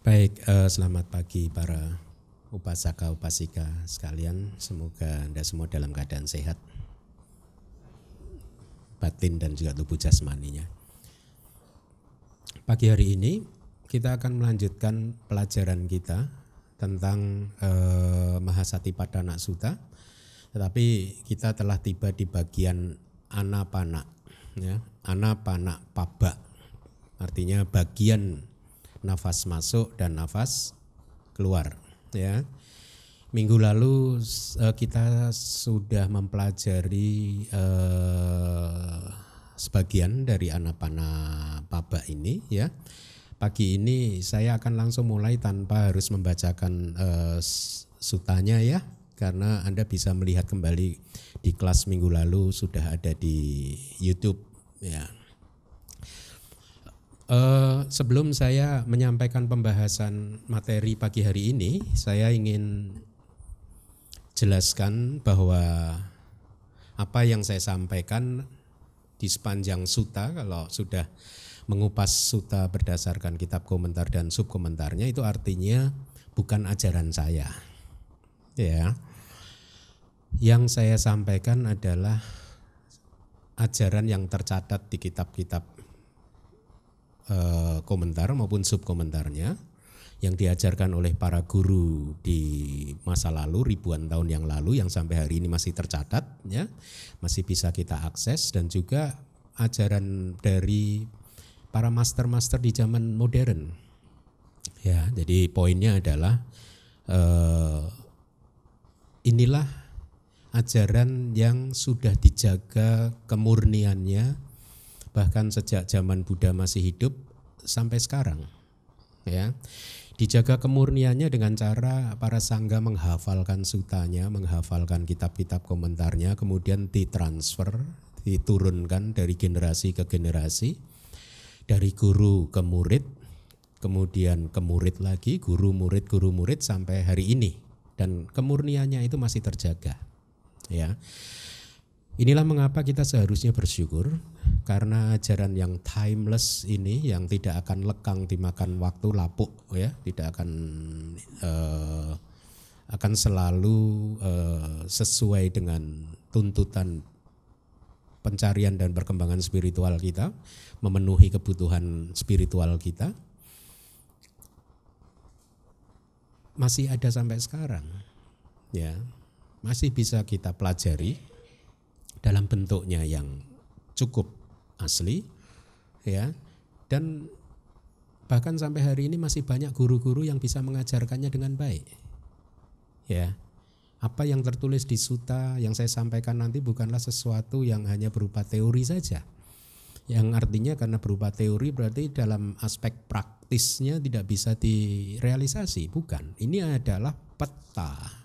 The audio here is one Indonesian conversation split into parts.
Baik, eh, selamat pagi para upasaka upasika sekalian. Semoga Anda semua dalam keadaan sehat batin dan juga tubuh jasmaninya. Pagi hari ini kita akan melanjutkan pelajaran kita tentang eh, Mahasati Padana suta, Tetapi kita telah tiba di bagian anapana ya, anapana pabak, Artinya bagian nafas masuk dan nafas keluar ya. Minggu lalu eh, kita sudah mempelajari uh, sebagian dari anapana paba ini ya. Pagi ini saya akan langsung mulai tanpa harus membacakan uh, sutanya ya karena Anda bisa melihat kembali di kelas minggu lalu sudah ada di YouTube ya. Uh, sebelum saya menyampaikan pembahasan materi pagi hari ini, saya ingin jelaskan bahwa apa yang saya sampaikan di sepanjang suta kalau sudah mengupas suta berdasarkan kitab komentar dan subkomentarnya itu artinya bukan ajaran saya. Ya. Yang saya sampaikan adalah ajaran yang tercatat di kitab-kitab Eh, komentar maupun subkomentarnya yang diajarkan oleh para guru di masa lalu ribuan tahun yang lalu yang sampai hari ini masih tercatat ya masih bisa kita akses dan juga ajaran dari para master-master di zaman modern ya jadi poinnya adalah eh, inilah ajaran yang sudah dijaga kemurniannya bahkan sejak zaman Buddha masih hidup sampai sekarang ya dijaga kemurniannya dengan cara para sangga menghafalkan sutanya, menghafalkan kitab-kitab komentarnya, kemudian ditransfer, diturunkan dari generasi ke generasi, dari guru ke murid, kemudian ke murid lagi, guru murid guru murid sampai hari ini dan kemurniannya itu masih terjaga. Ya. Inilah mengapa kita seharusnya bersyukur karena ajaran yang timeless ini yang tidak akan lekang dimakan waktu lapuk ya, tidak akan uh, akan selalu uh, sesuai dengan tuntutan pencarian dan perkembangan spiritual kita, memenuhi kebutuhan spiritual kita. Masih ada sampai sekarang. Ya, masih bisa kita pelajari dalam bentuknya yang cukup asli ya dan bahkan sampai hari ini masih banyak guru-guru yang bisa mengajarkannya dengan baik ya apa yang tertulis di suta yang saya sampaikan nanti bukanlah sesuatu yang hanya berupa teori saja yang artinya karena berupa teori berarti dalam aspek praktisnya tidak bisa direalisasi bukan ini adalah peta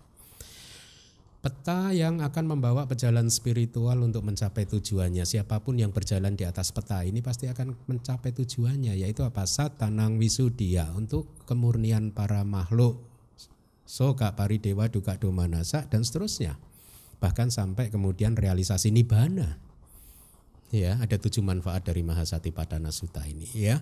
peta yang akan membawa pejalan spiritual untuk mencapai tujuannya. Siapapun yang berjalan di atas peta ini pasti akan mencapai tujuannya, yaitu apa? Satanang wisudia untuk kemurnian para makhluk. Soka dewa duka domanasa dan seterusnya. Bahkan sampai kemudian realisasi nibana. Ya, ada tujuh manfaat dari Mahasati Padana Suta ini ya.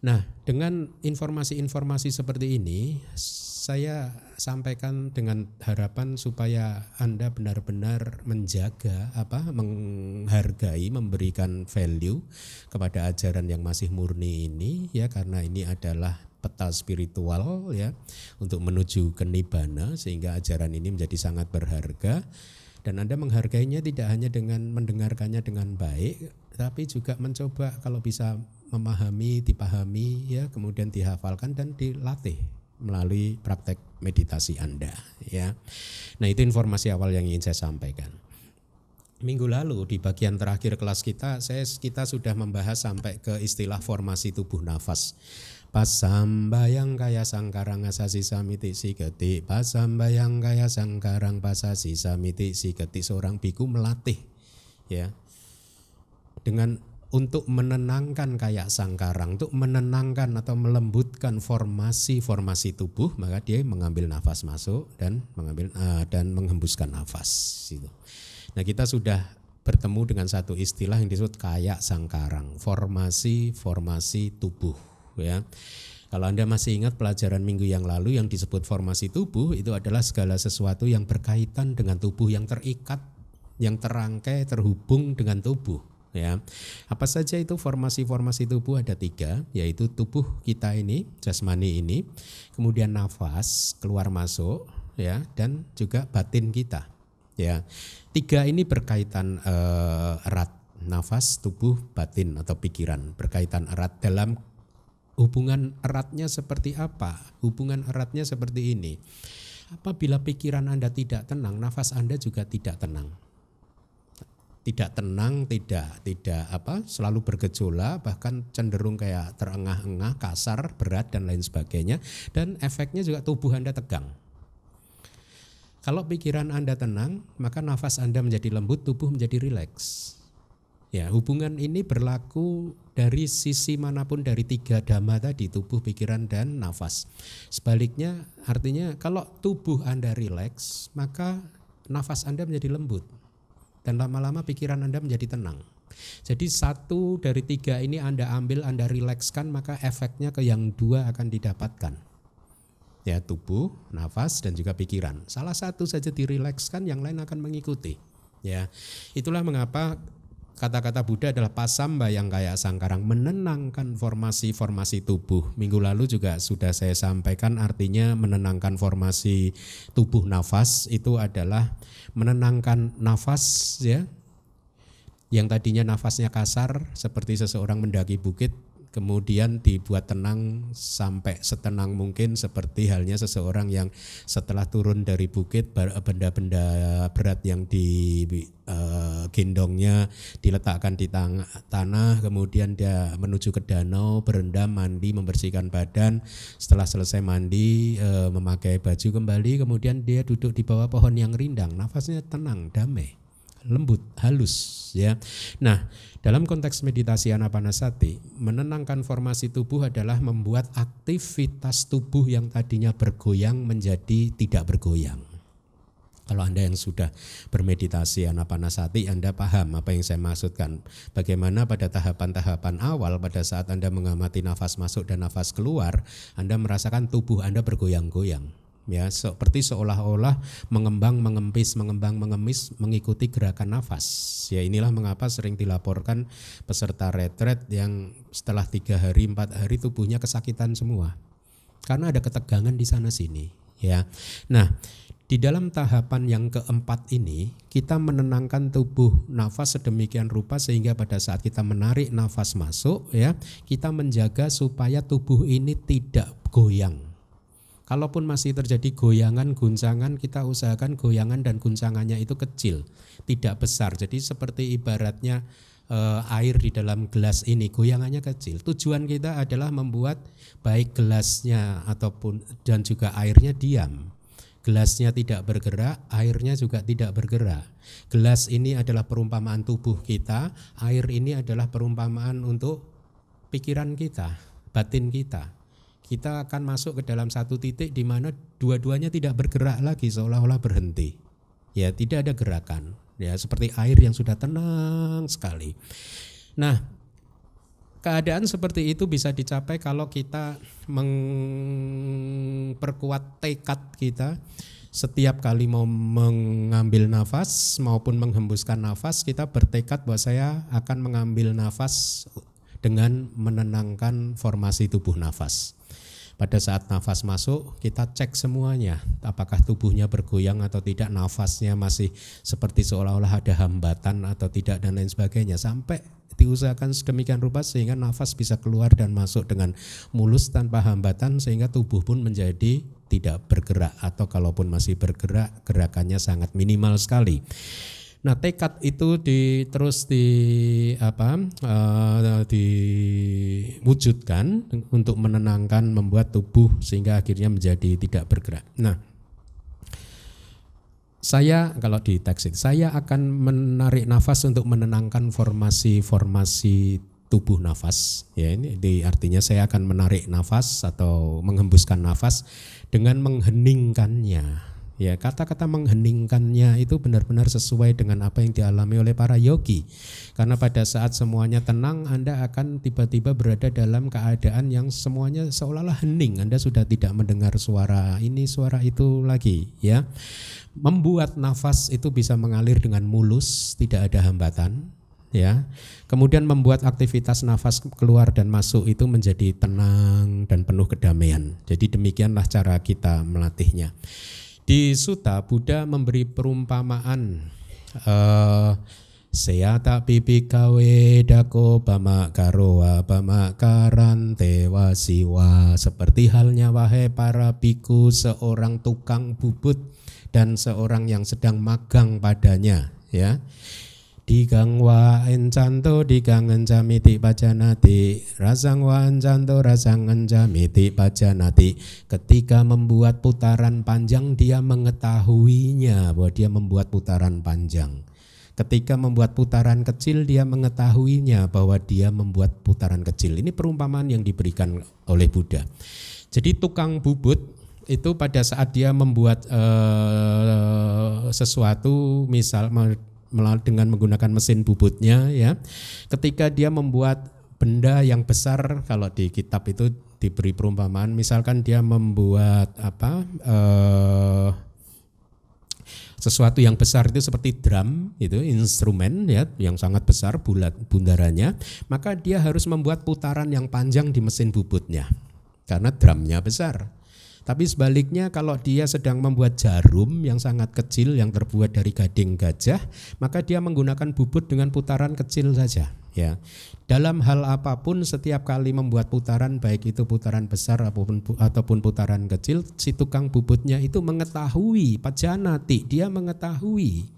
Nah, dengan informasi-informasi seperti ini, saya sampaikan dengan harapan supaya Anda benar-benar menjaga apa menghargai, memberikan value kepada ajaran yang masih murni ini ya karena ini adalah peta spiritual ya untuk menuju ke nibbana sehingga ajaran ini menjadi sangat berharga dan Anda menghargainya tidak hanya dengan mendengarkannya dengan baik tapi juga mencoba kalau bisa memahami, dipahami, ya kemudian dihafalkan dan dilatih melalui praktek meditasi Anda ya. Nah, itu informasi awal yang ingin saya sampaikan. Minggu lalu di bagian terakhir kelas kita saya kita sudah membahas sampai ke istilah formasi tubuh nafas. pasam bayang kaya sangkarang asasi samiti pasam bayang kaya sangkarang pasasi samiti ketik Seorang biku melatih ya dengan untuk menenangkan kayak sangkarang, untuk menenangkan atau melembutkan formasi-formasi tubuh, maka dia mengambil nafas masuk dan mengambil uh, dan menghembuskan nafas gitu. Nah, kita sudah bertemu dengan satu istilah yang disebut kayak sangkarang, formasi-formasi tubuh ya. Kalau Anda masih ingat pelajaran minggu yang lalu yang disebut formasi tubuh itu adalah segala sesuatu yang berkaitan dengan tubuh yang terikat, yang terangkai, terhubung dengan tubuh ya. Apa saja itu formasi-formasi tubuh ada tiga, yaitu tubuh kita ini, jasmani ini, kemudian nafas keluar masuk, ya, dan juga batin kita, ya. Tiga ini berkaitan eh, erat, nafas, tubuh, batin atau pikiran berkaitan erat dalam hubungan eratnya seperti apa? Hubungan eratnya seperti ini. Apabila pikiran Anda tidak tenang, nafas Anda juga tidak tenang tidak tenang, tidak tidak apa, selalu bergejola bahkan cenderung kayak terengah-engah, kasar, berat dan lain sebagainya. Dan efeknya juga tubuh Anda tegang. Kalau pikiran Anda tenang, maka nafas Anda menjadi lembut, tubuh menjadi rileks. Ya, hubungan ini berlaku dari sisi manapun dari tiga dhamma tadi, tubuh, pikiran, dan nafas. Sebaliknya, artinya kalau tubuh Anda rileks, maka nafas Anda menjadi lembut dan lama-lama pikiran Anda menjadi tenang. Jadi satu dari tiga ini Anda ambil, Anda rilekskan, maka efeknya ke yang dua akan didapatkan. Ya tubuh, nafas, dan juga pikiran. Salah satu saja dirilekskan, yang lain akan mengikuti. Ya, itulah mengapa kata-kata Buddha adalah pasamba yang kayak sangkarang menenangkan formasi-formasi tubuh. Minggu lalu juga sudah saya sampaikan artinya menenangkan formasi tubuh nafas itu adalah menenangkan nafas ya. Yang tadinya nafasnya kasar seperti seseorang mendaki bukit kemudian dibuat tenang sampai setenang mungkin seperti halnya seseorang yang setelah turun dari bukit benda-benda berat yang di eh, gendongnya diletakkan di tanah kemudian dia menuju ke danau berendam mandi membersihkan badan setelah selesai mandi eh, memakai baju kembali kemudian dia duduk di bawah pohon yang rindang nafasnya tenang damai lembut halus ya nah dalam konteks meditasi anapanasati, menenangkan formasi tubuh adalah membuat aktivitas tubuh yang tadinya bergoyang menjadi tidak bergoyang. Kalau Anda yang sudah bermeditasi anapanasati, Anda paham apa yang saya maksudkan. Bagaimana pada tahapan-tahapan awal pada saat Anda mengamati nafas masuk dan nafas keluar, Anda merasakan tubuh Anda bergoyang-goyang ya seperti seolah-olah mengembang mengempis mengembang mengemis mengikuti gerakan nafas ya inilah mengapa sering dilaporkan peserta retret yang setelah tiga hari empat hari tubuhnya kesakitan semua karena ada ketegangan di sana sini ya nah di dalam tahapan yang keempat ini kita menenangkan tubuh nafas sedemikian rupa sehingga pada saat kita menarik nafas masuk ya kita menjaga supaya tubuh ini tidak goyang Kalaupun masih terjadi goyangan, guncangan, kita usahakan goyangan dan guncangannya itu kecil, tidak besar. Jadi seperti ibaratnya e, air di dalam gelas ini, goyangannya kecil. Tujuan kita adalah membuat baik gelasnya ataupun dan juga airnya diam. Gelasnya tidak bergerak, airnya juga tidak bergerak. Gelas ini adalah perumpamaan tubuh kita, air ini adalah perumpamaan untuk pikiran kita, batin kita kita akan masuk ke dalam satu titik di mana dua-duanya tidak bergerak lagi seolah-olah berhenti. Ya, tidak ada gerakan. Ya, seperti air yang sudah tenang sekali. Nah, keadaan seperti itu bisa dicapai kalau kita memperkuat tekad kita setiap kali mau mengambil nafas maupun menghembuskan nafas kita bertekad bahwa saya akan mengambil nafas dengan menenangkan formasi tubuh nafas pada saat nafas masuk kita cek semuanya apakah tubuhnya bergoyang atau tidak nafasnya masih seperti seolah-olah ada hambatan atau tidak dan lain sebagainya sampai diusahakan sedemikian rupa sehingga nafas bisa keluar dan masuk dengan mulus tanpa hambatan sehingga tubuh pun menjadi tidak bergerak atau kalaupun masih bergerak gerakannya sangat minimal sekali Nah, tekad itu di terus di apa? Uh, diwujudkan untuk menenangkan membuat tubuh sehingga akhirnya menjadi tidak bergerak. Nah, saya kalau di teks itu saya akan menarik nafas untuk menenangkan formasi-formasi tubuh nafas ya ini di, artinya saya akan menarik nafas atau menghembuskan nafas dengan mengheningkannya Ya, kata-kata mengheningkannya itu benar-benar sesuai dengan apa yang dialami oleh para yogi. Karena pada saat semuanya tenang, Anda akan tiba-tiba berada dalam keadaan yang semuanya seolah-olah hening. Anda sudah tidak mendengar suara ini, suara itu lagi, ya. Membuat nafas itu bisa mengalir dengan mulus, tidak ada hambatan, ya. Kemudian membuat aktivitas nafas keluar dan masuk itu menjadi tenang dan penuh kedamaian. Jadi demikianlah cara kita melatihnya. Di Suta Buddha memberi perumpamaan uh, eh, Seata pipi kawe dako pama bama karan karante wasiwa seperti halnya wahai para biku seorang tukang bubut dan seorang yang sedang magang padanya ya Digang wa encanto digang encamiti baca Rasang wa encanto rasang baca nati Ketika membuat putaran panjang dia mengetahuinya Bahwa dia membuat putaran panjang Ketika membuat putaran kecil dia mengetahuinya bahwa dia membuat putaran kecil Ini perumpamaan yang diberikan oleh Buddha Jadi tukang bubut itu pada saat dia membuat uh, sesuatu misal dengan menggunakan mesin bubutnya ya. Ketika dia membuat benda yang besar kalau di kitab itu diberi perumpamaan misalkan dia membuat apa eh sesuatu yang besar itu seperti drum itu instrumen ya yang sangat besar bulat bundarannya maka dia harus membuat putaran yang panjang di mesin bubutnya karena drumnya besar tapi sebaliknya kalau dia sedang membuat jarum yang sangat kecil yang terbuat dari gading gajah, maka dia menggunakan bubut dengan putaran kecil saja, ya. Dalam hal apapun setiap kali membuat putaran baik itu putaran besar ataupun ataupun putaran kecil, si tukang bubutnya itu mengetahui pajanati, dia mengetahui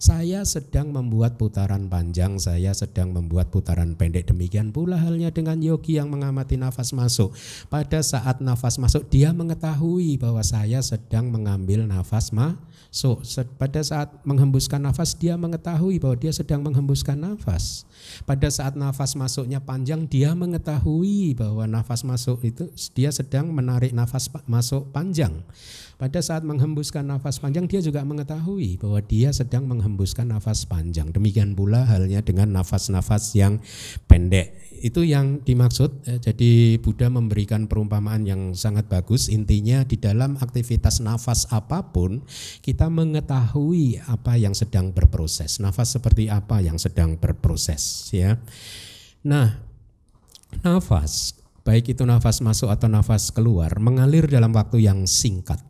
saya sedang membuat putaran panjang, saya sedang membuat putaran pendek. Demikian pula halnya dengan yogi yang mengamati nafas masuk. Pada saat nafas masuk, dia mengetahui bahwa saya sedang mengambil nafas masuk. Pada saat menghembuskan nafas, dia mengetahui bahwa dia sedang menghembuskan nafas. Pada saat nafas masuknya panjang, dia mengetahui bahwa nafas masuk itu dia sedang menarik nafas masuk panjang. Pada saat menghembuskan nafas panjang, dia juga mengetahui bahwa dia sedang menghembuskan nafas panjang. Demikian pula halnya dengan nafas-nafas yang pendek. Itu yang dimaksud. Eh, jadi Buddha memberikan perumpamaan yang sangat bagus. Intinya di dalam aktivitas nafas apapun, kita mengetahui apa yang sedang berproses. Nafas seperti apa yang sedang berproses, ya. Nah, nafas baik itu nafas masuk atau nafas keluar mengalir dalam waktu yang singkat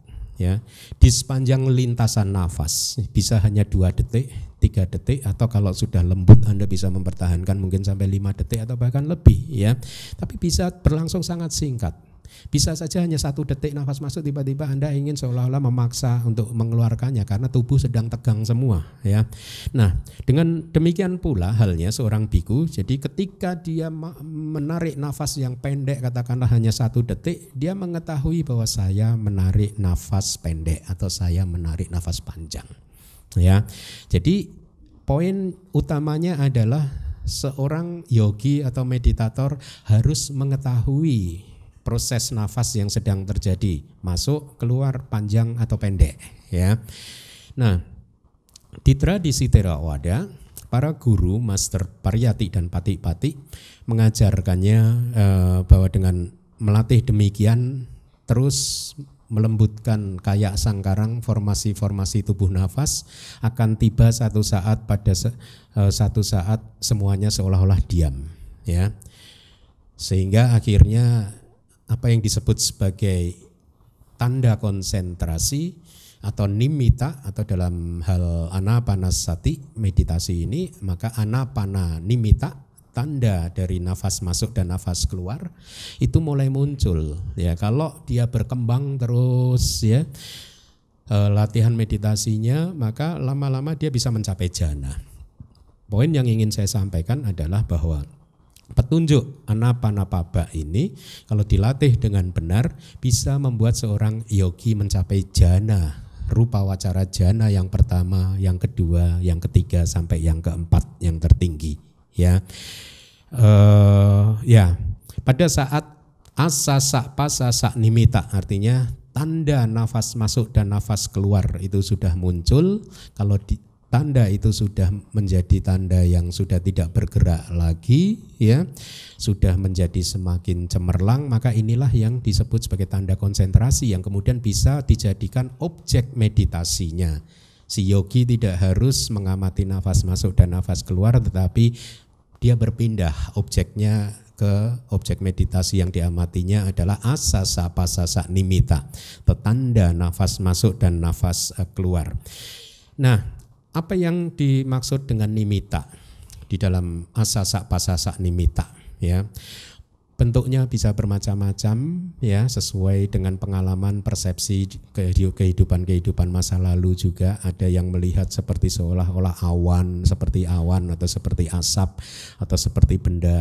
ya di sepanjang lintasan nafas bisa hanya dua detik tiga detik atau kalau sudah lembut Anda bisa mempertahankan mungkin sampai lima detik atau bahkan lebih ya tapi bisa berlangsung sangat singkat bisa saja hanya satu detik nafas masuk tiba-tiba Anda ingin seolah-olah memaksa untuk mengeluarkannya karena tubuh sedang tegang semua ya. Nah, dengan demikian pula halnya seorang biku. Jadi ketika dia menarik nafas yang pendek katakanlah hanya satu detik, dia mengetahui bahwa saya menarik nafas pendek atau saya menarik nafas panjang. Ya. Jadi poin utamanya adalah seorang yogi atau meditator harus mengetahui proses nafas yang sedang terjadi, masuk, keluar, panjang atau pendek, ya. Nah, di tradisi Theravada, para guru, master Pariyati dan patik patik mengajarkannya eh, bahwa dengan melatih demikian terus melembutkan kayak sangkarang formasi-formasi tubuh nafas akan tiba satu saat pada se, eh, satu saat semuanya seolah-olah diam ya sehingga akhirnya apa yang disebut sebagai tanda konsentrasi atau nimita atau dalam hal anapanasati meditasi ini maka anapana nimita tanda dari nafas masuk dan nafas keluar itu mulai muncul ya kalau dia berkembang terus ya eh, latihan meditasinya maka lama-lama dia bisa mencapai jana poin yang ingin saya sampaikan adalah bahwa petunjuk anapanapaba ini kalau dilatih dengan benar bisa membuat seorang yogi mencapai jana rupa wacara jana yang pertama, yang kedua, yang ketiga sampai yang keempat yang tertinggi ya. Uh, ya, pada saat asa sak pasa sak nimita artinya tanda nafas masuk dan nafas keluar itu sudah muncul kalau di, tanda itu sudah menjadi tanda yang sudah tidak bergerak lagi ya sudah menjadi semakin cemerlang maka inilah yang disebut sebagai tanda konsentrasi yang kemudian bisa dijadikan objek meditasinya si yogi tidak harus mengamati nafas masuk dan nafas keluar tetapi dia berpindah objeknya ke objek meditasi yang diamatinya adalah asasa pasasa nimita, tetanda nafas masuk dan nafas eh, keluar. Nah, apa yang dimaksud dengan nimita di dalam asasa pasasa nimita ya? bentuknya bisa bermacam-macam ya sesuai dengan pengalaman persepsi kehidupan-kehidupan masa lalu juga ada yang melihat seperti seolah-olah awan seperti awan atau seperti asap atau seperti benda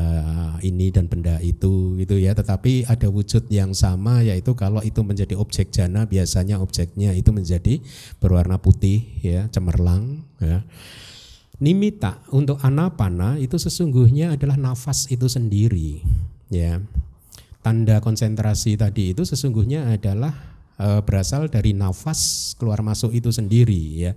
eh, ini dan benda itu gitu ya tetapi ada wujud yang sama yaitu kalau itu menjadi objek jana biasanya objeknya itu menjadi berwarna putih ya cemerlang ya Nimita untuk anapana itu sesungguhnya adalah nafas itu sendiri ya tanda konsentrasi tadi itu sesungguhnya adalah e, berasal dari nafas keluar masuk itu sendiri ya.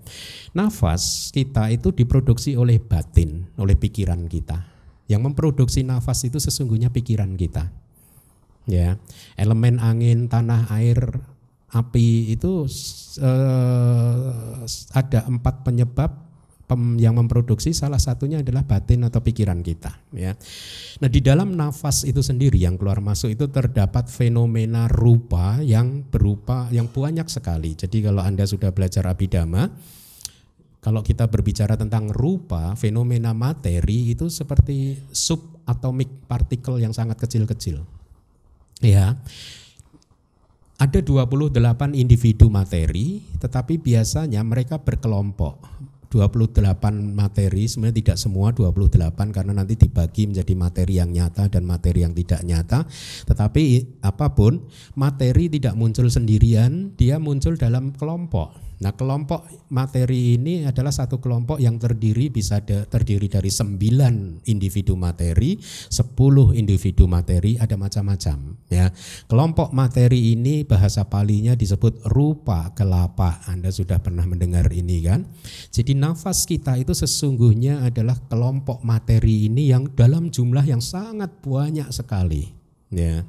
Nafas kita itu diproduksi oleh batin, oleh pikiran kita. Yang memproduksi nafas itu sesungguhnya pikiran kita. Ya. Elemen angin, tanah, air, api itu e, ada empat penyebab pem, yang memproduksi salah satunya adalah batin atau pikiran kita ya. Nah, di dalam nafas itu sendiri yang keluar masuk itu terdapat fenomena rupa yang berupa yang banyak sekali. Jadi kalau Anda sudah belajar abidama kalau kita berbicara tentang rupa, fenomena materi itu seperti subatomic partikel yang sangat kecil-kecil. Ya ada 28 individu materi, tetapi biasanya mereka berkelompok. 28 materi, sebenarnya tidak semua 28 karena nanti dibagi menjadi materi yang nyata dan materi yang tidak nyata. Tetapi apapun, materi tidak muncul sendirian, dia muncul dalam kelompok. Nah kelompok materi ini adalah satu kelompok yang terdiri bisa de, terdiri dari sembilan individu materi, sepuluh individu materi ada macam-macam ya. Kelompok materi ini bahasa palinya disebut rupa kelapa. Anda sudah pernah mendengar ini kan? Jadi nafas kita itu sesungguhnya adalah kelompok materi ini yang dalam jumlah yang sangat banyak sekali ya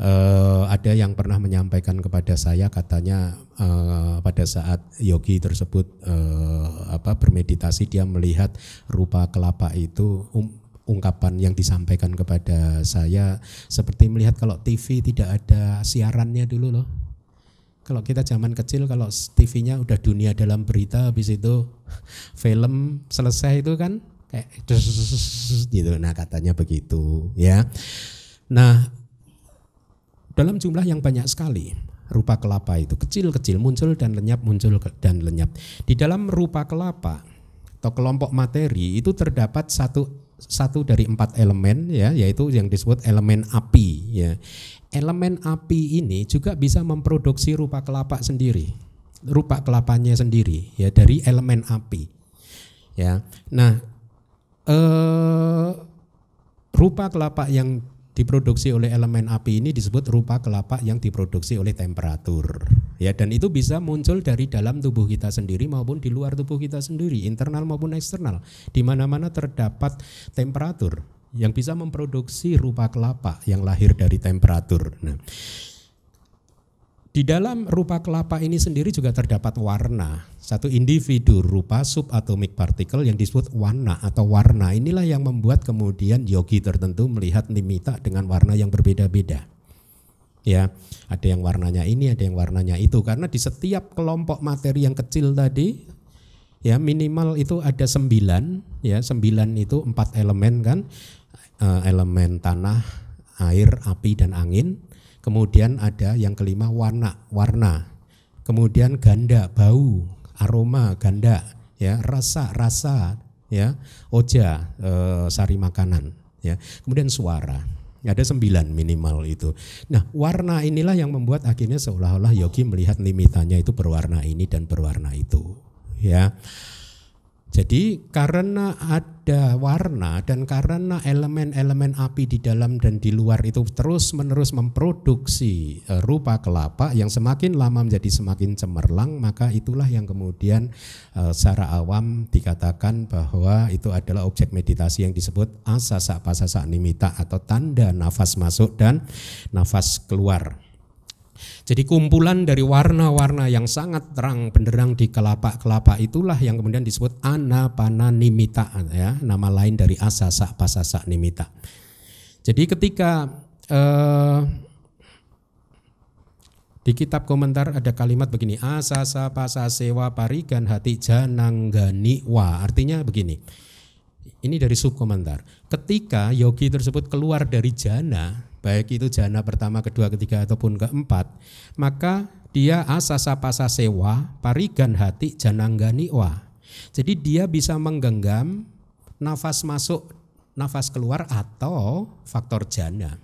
uh, ada yang pernah menyampaikan kepada saya katanya uh, pada saat yogi tersebut uh, apa bermeditasi dia melihat rupa kelapa itu um, ungkapan yang disampaikan kepada saya seperti melihat kalau TV tidak ada siarannya dulu loh. Kalau kita zaman kecil kalau TV-nya udah dunia dalam berita habis itu film selesai itu kan kayak gitu. Nah, katanya begitu ya. Nah, dalam jumlah yang banyak sekali. Rupa kelapa itu kecil-kecil muncul dan lenyap, muncul dan lenyap. Di dalam rupa kelapa atau kelompok materi itu terdapat satu satu dari empat elemen ya yaitu yang disebut elemen api ya elemen api ini juga bisa memproduksi rupa kelapa sendiri rupa kelapanya sendiri ya dari elemen api ya nah eh, rupa kelapa yang diproduksi oleh elemen api ini disebut rupa kelapa yang diproduksi oleh temperatur. Ya, dan itu bisa muncul dari dalam tubuh kita sendiri maupun di luar tubuh kita sendiri, internal maupun eksternal. Di mana-mana terdapat temperatur yang bisa memproduksi rupa kelapa yang lahir dari temperatur. Nah, di dalam rupa kelapa ini sendiri juga terdapat warna. Satu individu rupa subatomic partikel yang disebut warna atau warna inilah yang membuat kemudian yogi tertentu melihat nimita dengan warna yang berbeda-beda. Ya, ada yang warnanya ini, ada yang warnanya itu karena di setiap kelompok materi yang kecil tadi ya minimal itu ada sembilan ya sembilan itu empat elemen kan eh, elemen tanah air api dan angin Kemudian ada yang kelima warna, warna. Kemudian ganda, bau, aroma, ganda, ya, rasa, rasa, ya, oja, e, sari makanan, ya. Kemudian suara. Ada sembilan minimal itu. Nah warna inilah yang membuat akhirnya seolah-olah yogi melihat limitannya itu berwarna ini dan berwarna itu. Ya, jadi karena ada warna dan karena elemen-elemen api di dalam dan di luar itu terus-menerus memproduksi e, rupa kelapa yang semakin lama menjadi semakin cemerlang, maka itulah yang kemudian e, secara awam dikatakan bahwa itu adalah objek meditasi yang disebut asasa pasasa nimita atau tanda nafas masuk dan nafas keluar. Jadi kumpulan dari warna-warna yang sangat terang benderang di kelapa-kelapa itulah yang kemudian disebut anapana nimita ya, nama lain dari asasa pasasa nimita. Jadi ketika eh, di kitab komentar ada kalimat begini asasa pasasewa parigan hati janangani wa artinya begini. Ini dari sub komentar. Ketika yogi tersebut keluar dari jana baik itu jana pertama, kedua, ketiga ataupun keempat, maka dia asasa pasa sewa parigan hati jananggani wa. Jadi dia bisa menggenggam nafas masuk, nafas keluar atau faktor jana.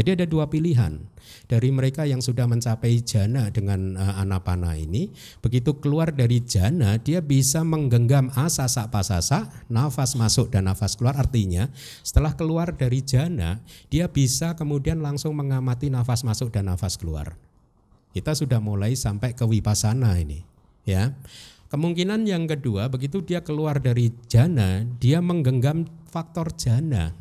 Jadi ada dua pilihan dari mereka yang sudah mencapai jana dengan uh, anapana ini, begitu keluar dari jana dia bisa menggenggam asasa pasasa, nafas masuk dan nafas keluar artinya setelah keluar dari jana dia bisa kemudian langsung mengamati nafas masuk dan nafas keluar. Kita sudah mulai sampai ke wipasana ini, ya. Kemungkinan yang kedua, begitu dia keluar dari jana, dia menggenggam faktor jana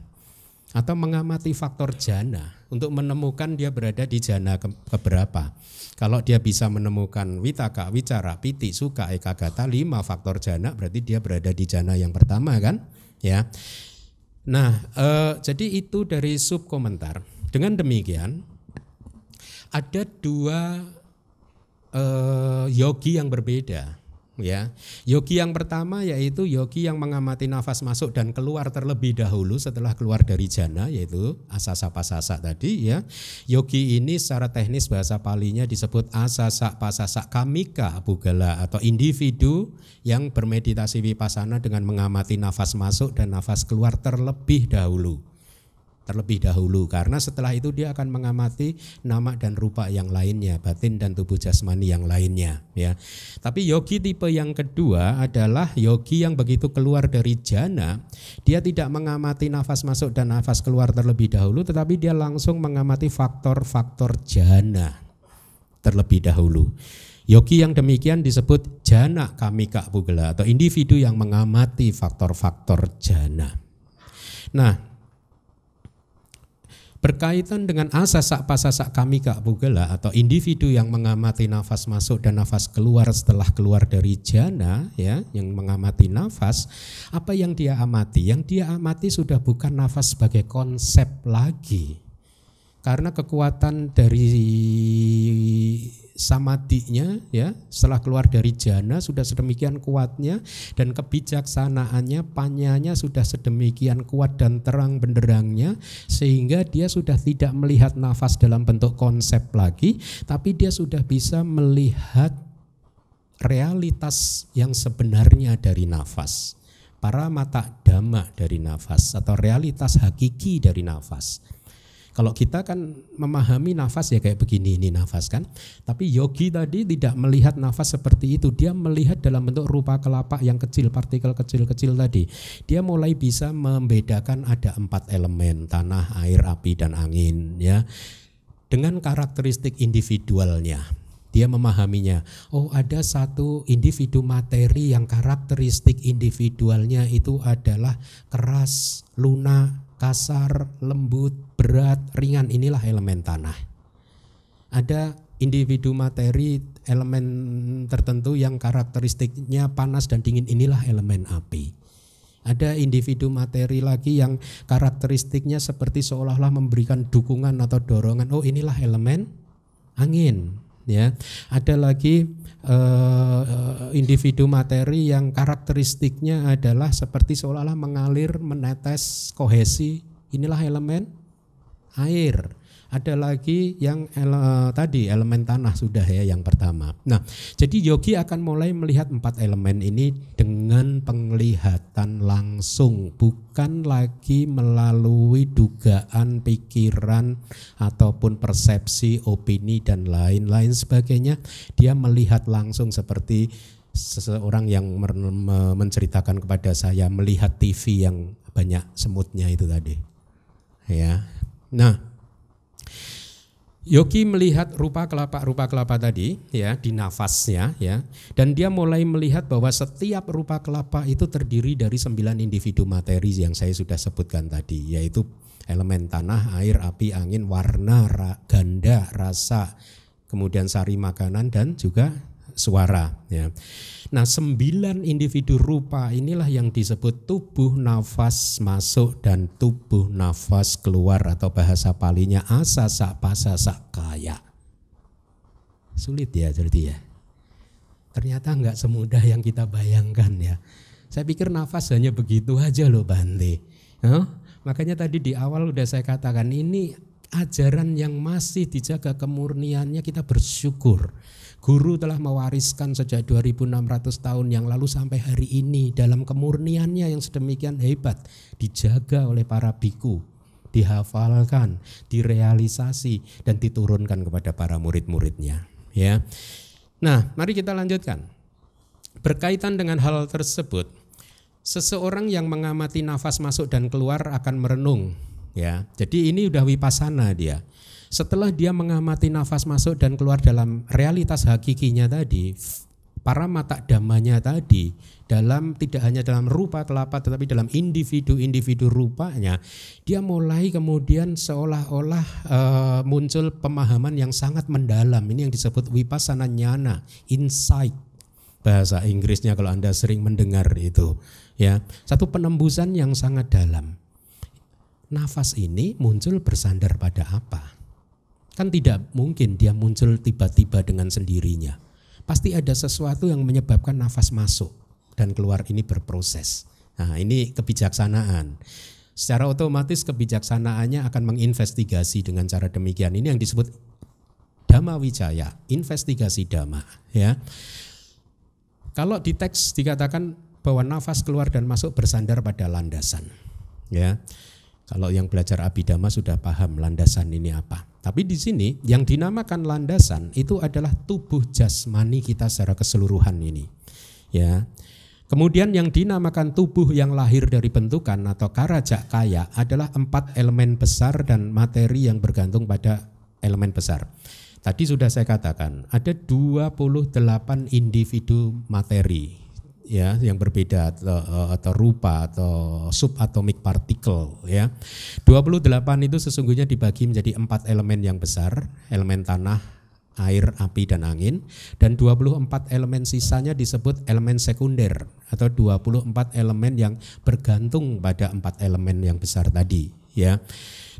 atau mengamati faktor jana untuk menemukan dia berada di jana ke keberapa. Kalau dia bisa menemukan witaka, wicara, piti, suka, ekagata, lima faktor jana berarti dia berada di jana yang pertama kan? Ya. Nah, eh, jadi itu dari sub komentar. Dengan demikian, ada dua eh, yogi yang berbeda ya. Yogi yang pertama yaitu yogi yang mengamati nafas masuk dan keluar terlebih dahulu setelah keluar dari jana yaitu asasa pasasa tadi ya. Yogi ini secara teknis bahasa palinya disebut asasa pasasa kamika bugala atau individu yang bermeditasi vipassana dengan mengamati nafas masuk dan nafas keluar terlebih dahulu terlebih dahulu karena setelah itu dia akan mengamati nama dan rupa yang lainnya batin dan tubuh jasmani yang lainnya ya tapi yogi tipe yang kedua adalah yogi yang begitu keluar dari jana dia tidak mengamati nafas masuk dan nafas keluar terlebih dahulu tetapi dia langsung mengamati faktor-faktor jana terlebih dahulu Yogi yang demikian disebut jana kamika bugela atau individu yang mengamati faktor-faktor jana. Nah, berkaitan dengan asas pasasak kami Kak Bugela atau individu yang mengamati nafas masuk dan nafas keluar setelah keluar dari jana ya yang mengamati nafas apa yang dia amati yang dia amati sudah bukan nafas sebagai konsep lagi karena kekuatan dari samadinya ya setelah keluar dari jana sudah sedemikian kuatnya dan kebijaksanaannya panyanya sudah sedemikian kuat dan terang benderangnya sehingga dia sudah tidak melihat nafas dalam bentuk konsep lagi tapi dia sudah bisa melihat realitas yang sebenarnya dari nafas para mata dhamma dari nafas atau realitas hakiki dari nafas kalau kita kan memahami nafas ya kayak begini ini nafas kan. Tapi yogi tadi tidak melihat nafas seperti itu. Dia melihat dalam bentuk rupa kelapa yang kecil, partikel kecil-kecil tadi. Dia mulai bisa membedakan ada empat elemen, tanah, air, api, dan angin ya. Dengan karakteristik individualnya, dia memahaminya. Oh, ada satu individu materi yang karakteristik individualnya itu adalah keras, lunak, kasar, lembut, berat, ringan inilah elemen tanah. Ada individu materi elemen tertentu yang karakteristiknya panas dan dingin inilah elemen api. Ada individu materi lagi yang karakteristiknya seperti seolah-olah memberikan dukungan atau dorongan. Oh, inilah elemen angin, ya. Ada lagi uh, individu materi yang karakteristiknya adalah seperti seolah-olah mengalir, menetes, kohesi. Inilah elemen air. Ada lagi yang ele, tadi elemen tanah sudah ya yang pertama. Nah, jadi yogi akan mulai melihat empat elemen ini dengan penglihatan langsung, bukan lagi melalui dugaan, pikiran ataupun persepsi, opini dan lain-lain sebagainya. Dia melihat langsung seperti seseorang yang menceritakan kepada saya melihat TV yang banyak semutnya itu tadi. Ya, Nah, Yogi melihat rupa kelapa rupa kelapa tadi ya di nafasnya ya dan dia mulai melihat bahwa setiap rupa kelapa itu terdiri dari sembilan individu materi yang saya sudah sebutkan tadi yaitu elemen tanah, air, api, angin, warna, ganda, rasa, kemudian sari makanan dan juga suara. Ya. Nah sembilan individu rupa inilah yang disebut tubuh nafas masuk dan tubuh nafas keluar atau bahasa palinya asa sak pasa sak kaya Sulit ya jadi ya. Ternyata nggak semudah yang kita bayangkan ya. Saya pikir nafas hanya begitu aja loh Bante. Huh? Makanya tadi di awal udah saya katakan ini ajaran yang masih dijaga kemurniannya kita bersyukur. Guru telah mewariskan sejak 2600 tahun yang lalu sampai hari ini dalam kemurniannya yang sedemikian hebat dijaga oleh para biku, dihafalkan, direalisasi dan diturunkan kepada para murid-muridnya, ya. Nah, mari kita lanjutkan. Berkaitan dengan hal tersebut, seseorang yang mengamati nafas masuk dan keluar akan merenung ya. Jadi ini udah wipasana dia. Setelah dia mengamati nafas masuk dan keluar dalam realitas hakikinya tadi, para mata damanya tadi dalam tidak hanya dalam rupa telapak tetapi dalam individu-individu rupanya dia mulai kemudian seolah-olah e, muncul pemahaman yang sangat mendalam ini yang disebut wipasana nyana insight bahasa Inggrisnya kalau Anda sering mendengar itu ya satu penembusan yang sangat dalam nafas ini muncul bersandar pada apa? Kan tidak mungkin dia muncul tiba-tiba dengan sendirinya. Pasti ada sesuatu yang menyebabkan nafas masuk dan keluar ini berproses. Nah, ini kebijaksanaan. Secara otomatis kebijaksanaannya akan menginvestigasi dengan cara demikian. Ini yang disebut Dhamma Wijaya, investigasi Dhamma. Ya. Kalau di teks dikatakan bahwa nafas keluar dan masuk bersandar pada landasan. Ya. Kalau yang belajar abidama sudah paham landasan ini apa. Tapi di sini yang dinamakan landasan itu adalah tubuh jasmani kita secara keseluruhan ini. Ya. Kemudian yang dinamakan tubuh yang lahir dari bentukan atau karajak kaya adalah empat elemen besar dan materi yang bergantung pada elemen besar. Tadi sudah saya katakan ada 28 individu materi ya yang berbeda atau, eh, atau rupa atau subatomic particle. ya. 28 itu sesungguhnya dibagi menjadi empat elemen yang besar, elemen tanah, air, api dan angin dan 24 elemen sisanya disebut elemen sekunder atau 24 elemen yang bergantung pada empat elemen yang besar tadi ya.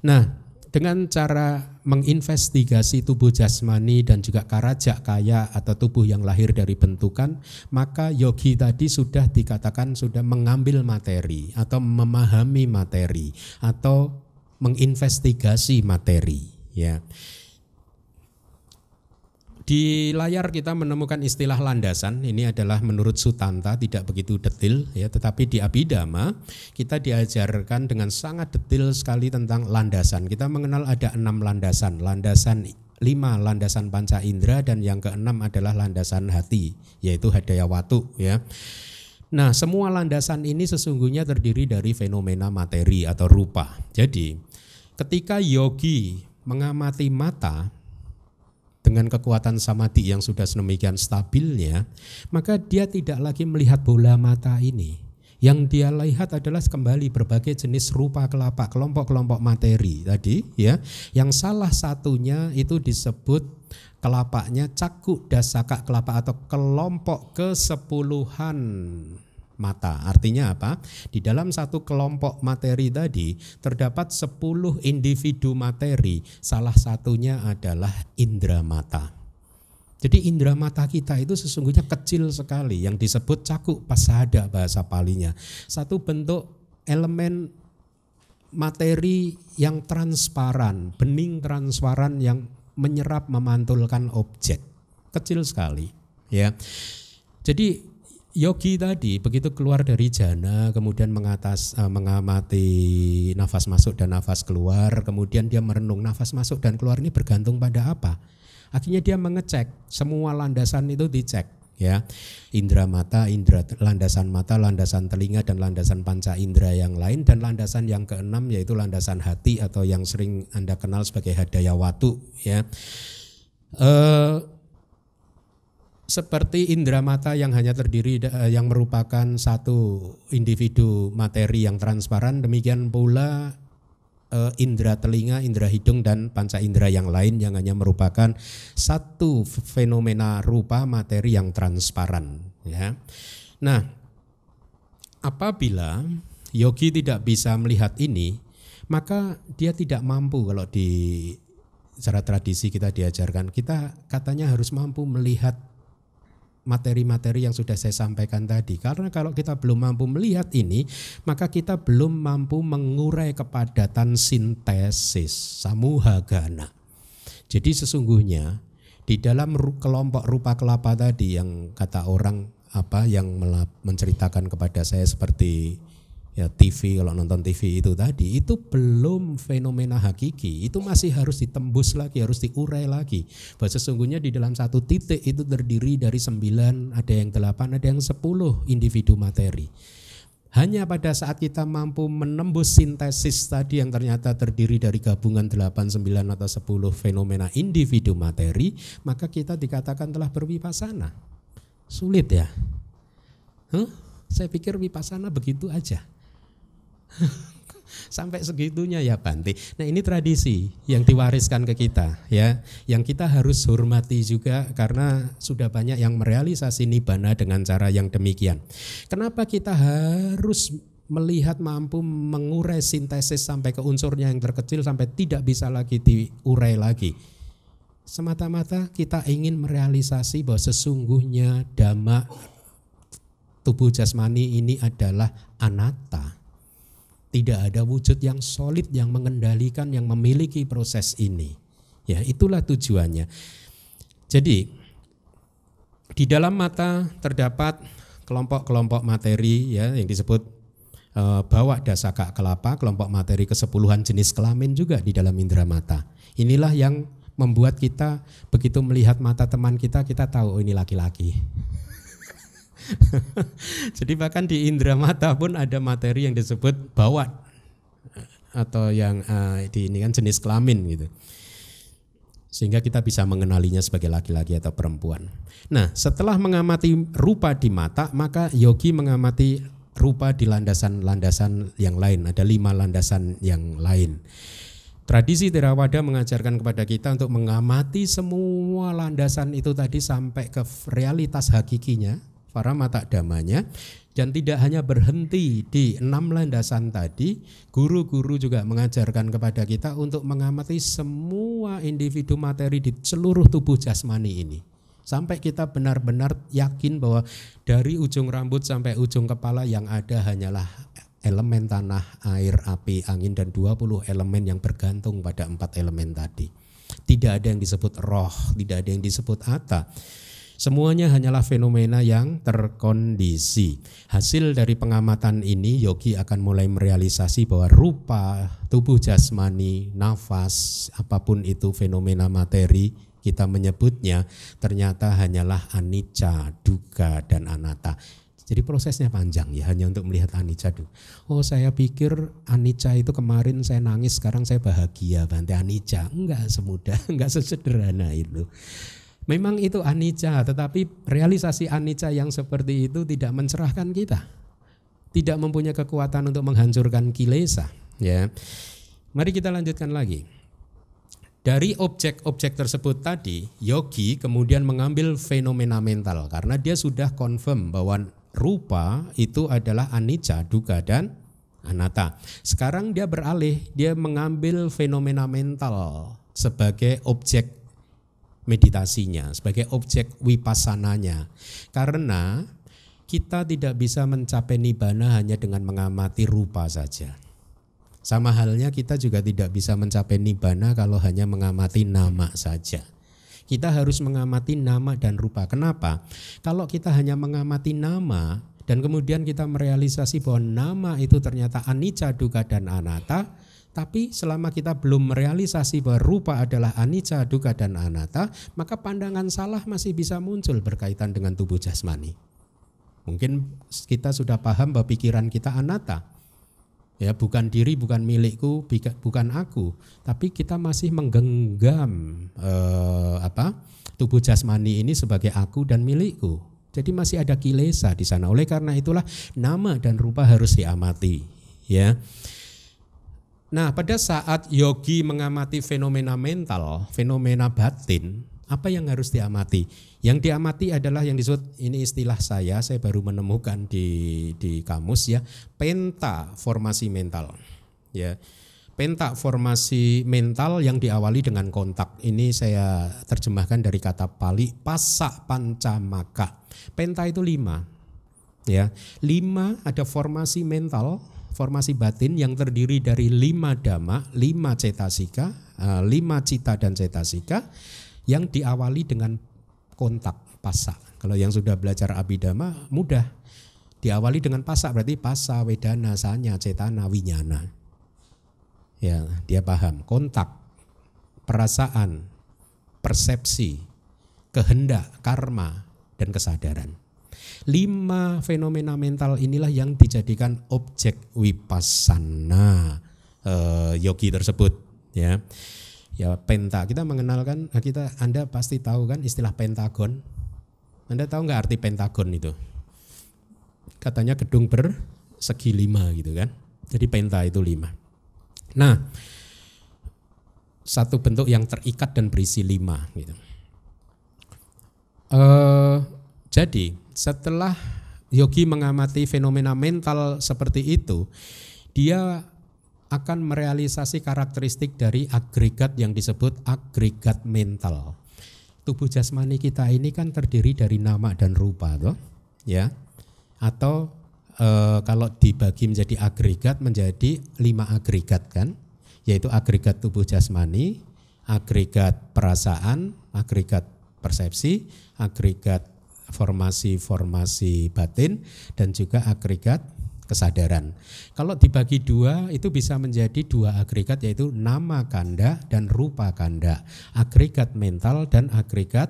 Nah, dengan cara menginvestigasi tubuh jasmani dan juga karajak kaya atau tubuh yang lahir dari bentukan, maka yogi tadi sudah dikatakan sudah mengambil materi atau memahami materi atau menginvestigasi materi ya. Di layar kita menemukan istilah landasan. Ini adalah menurut Sutanta tidak begitu detil ya, tetapi di Abhidhamma kita diajarkan dengan sangat detil sekali tentang landasan. Kita mengenal ada enam landasan. Landasan lima landasan panca indera dan yang keenam adalah landasan hati yaitu hadaya watu ya. Nah, semua landasan ini sesungguhnya terdiri dari fenomena materi atau rupa. Jadi, ketika yogi mengamati mata, dengan kekuatan samadhi yang sudah sedemikian stabilnya, maka dia tidak lagi melihat bola mata ini. Yang dia lihat adalah kembali berbagai jenis rupa kelapa, kelompok-kelompok materi tadi ya. Yang salah satunya itu disebut kelapanya cakuk dasaka kelapa atau kelompok kesepuluhan mata. Artinya apa? Di dalam satu kelompok materi tadi terdapat 10 individu materi. Salah satunya adalah indera mata. Jadi indera mata kita itu sesungguhnya kecil sekali yang disebut cakup pasada bahasa palinya. Satu bentuk elemen materi yang transparan, bening transparan yang menyerap memantulkan objek. Kecil sekali, ya. Jadi yogi tadi begitu keluar dari jana kemudian mengatas eh, mengamati nafas masuk dan nafas keluar kemudian dia merenung nafas masuk dan keluar ini bergantung pada apa akhirnya dia mengecek semua landasan itu dicek ya indera mata indera landasan mata landasan telinga dan landasan panca indera yang lain dan landasan yang keenam yaitu landasan hati atau yang sering anda kenal sebagai hadaya watu ya uh, seperti indera mata yang hanya terdiri eh, yang merupakan satu individu materi yang transparan demikian pula eh, indera telinga, indera hidung dan panca indera yang lain yang hanya merupakan satu fenomena rupa materi yang transparan ya. Nah, apabila yogi tidak bisa melihat ini, maka dia tidak mampu kalau di secara tradisi kita diajarkan kita katanya harus mampu melihat materi-materi yang sudah saya sampaikan tadi. Karena kalau kita belum mampu melihat ini, maka kita belum mampu mengurai kepadatan sintesis, samuhagana. Jadi sesungguhnya di dalam kelompok rupa kelapa tadi yang kata orang apa yang menceritakan kepada saya seperti ya TV kalau nonton TV itu tadi itu belum fenomena hakiki itu masih harus ditembus lagi harus diurai lagi bahwa sesungguhnya di dalam satu titik itu terdiri dari sembilan ada yang delapan ada yang sepuluh individu materi hanya pada saat kita mampu menembus sintesis tadi yang ternyata terdiri dari gabungan 8, 9, atau 10 fenomena individu materi, maka kita dikatakan telah berwipasana. Sulit ya? Huh? Saya pikir wipasana begitu aja. sampai segitunya ya Bante. Nah, ini tradisi yang diwariskan ke kita ya, yang kita harus hormati juga karena sudah banyak yang merealisasi nibana dengan cara yang demikian. Kenapa kita harus melihat mampu mengurai sintesis sampai ke unsurnya yang terkecil sampai tidak bisa lagi diurai lagi. Semata-mata kita ingin merealisasi bahwa sesungguhnya dhamma tubuh jasmani ini adalah anatta tidak ada wujud yang solid yang mengendalikan yang memiliki proses ini. Ya, itulah tujuannya. Jadi di dalam mata terdapat kelompok-kelompok materi ya yang disebut e, bawa dasaka kelapa, kelompok materi kesepuluhan jenis kelamin juga di dalam indera mata. Inilah yang membuat kita begitu melihat mata teman kita kita tahu oh, ini laki-laki Jadi bahkan di indera mata pun ada materi yang disebut bawat atau yang uh, di ini kan jenis kelamin gitu. Sehingga kita bisa mengenalinya sebagai laki-laki atau perempuan. Nah, setelah mengamati rupa di mata, maka yogi mengamati rupa di landasan-landasan yang lain. Ada lima landasan yang lain. Tradisi Theravada mengajarkan kepada kita untuk mengamati semua landasan itu tadi sampai ke realitas hakikinya Para mata damanya dan tidak hanya berhenti di enam landasan tadi, guru-guru juga mengajarkan kepada kita untuk mengamati semua individu materi di seluruh tubuh jasmani ini. Sampai kita benar-benar yakin bahwa dari ujung rambut sampai ujung kepala yang ada hanyalah elemen tanah, air, api, angin, dan 20 elemen yang bergantung pada empat elemen tadi. Tidak ada yang disebut roh, tidak ada yang disebut ata Semuanya hanyalah fenomena yang terkondisi. Hasil dari pengamatan ini yogi akan mulai merealisasi bahwa rupa, tubuh jasmani, nafas, apapun itu fenomena materi kita menyebutnya ternyata hanyalah anicca, duka dan anatta. Jadi prosesnya panjang ya hanya untuk melihat anicca dulu. Oh saya pikir anicca itu kemarin saya nangis sekarang saya bahagia Bante anicca. Enggak semudah, enggak sesederhana itu. Memang itu anicca, tetapi realisasi anicca yang seperti itu tidak mencerahkan kita. Tidak mempunyai kekuatan untuk menghancurkan kilesa, ya. Mari kita lanjutkan lagi. Dari objek-objek tersebut tadi, yogi kemudian mengambil fenomena mental karena dia sudah confirm bahwa rupa itu adalah anicca, duka dan anatta. Sekarang dia beralih, dia mengambil fenomena mental sebagai objek meditasinya, sebagai objek wipasananya. Karena kita tidak bisa mencapai nibbana hanya dengan mengamati rupa saja. Sama halnya kita juga tidak bisa mencapai nibbana kalau hanya mengamati nama saja. Kita harus mengamati nama dan rupa. Kenapa? Kalau kita hanya mengamati nama dan kemudian kita merealisasi bahwa nama itu ternyata anicca, dukkha dan anatta, tapi selama kita belum merealisasi bahwa rupa adalah anicca, duka, dan anatta, maka pandangan salah masih bisa muncul berkaitan dengan tubuh jasmani. Mungkin kita sudah paham bahwa pikiran kita anatta. Ya, bukan diri, bukan milikku, bukan aku, tapi kita masih menggenggam eh, apa? tubuh jasmani ini sebagai aku dan milikku. Jadi masih ada kilesa di sana. Oleh karena itulah nama dan rupa harus diamati, ya. Nah, pada saat yogi mengamati fenomena mental, fenomena batin, apa yang harus diamati? Yang diamati adalah yang disebut ini istilah saya, saya baru menemukan di di kamus ya, penta formasi mental. Ya. Penta formasi mental yang diawali dengan kontak. Ini saya terjemahkan dari kata Pali pasak pancamaka. Penta itu lima. Ya. Lima ada formasi mental formasi batin yang terdiri dari lima dhamma, lima cetasika, eh, lima cita dan cetasika yang diawali dengan kontak pasak. Kalau yang sudah belajar abidama mudah diawali dengan pasak berarti pasa wedana sanya cetana winyana ya dia paham kontak perasaan persepsi kehendak karma dan kesadaran lima fenomena mental inilah yang dijadikan objek wipasana e, yogi tersebut ya ya penta kita mengenalkan nah, kita anda pasti tahu kan istilah pentagon anda tahu nggak arti pentagon itu katanya gedung bersegi lima gitu kan jadi penta itu lima nah satu bentuk yang terikat dan berisi lima gitu e, jadi setelah Yogi mengamati fenomena mental seperti itu, dia akan merealisasi karakteristik dari agregat yang disebut agregat mental. Tubuh jasmani kita ini kan terdiri dari nama dan rupa, toh, ya. Atau e, kalau dibagi menjadi agregat menjadi lima agregat kan, yaitu agregat tubuh jasmani, agregat perasaan, agregat persepsi, agregat formasi-formasi batin dan juga agregat kesadaran. Kalau dibagi dua itu bisa menjadi dua agregat yaitu nama kanda dan rupa kanda, agregat mental dan agregat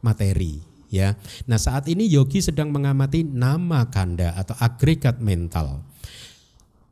materi ya. Nah, saat ini yogi sedang mengamati nama kanda atau agregat mental.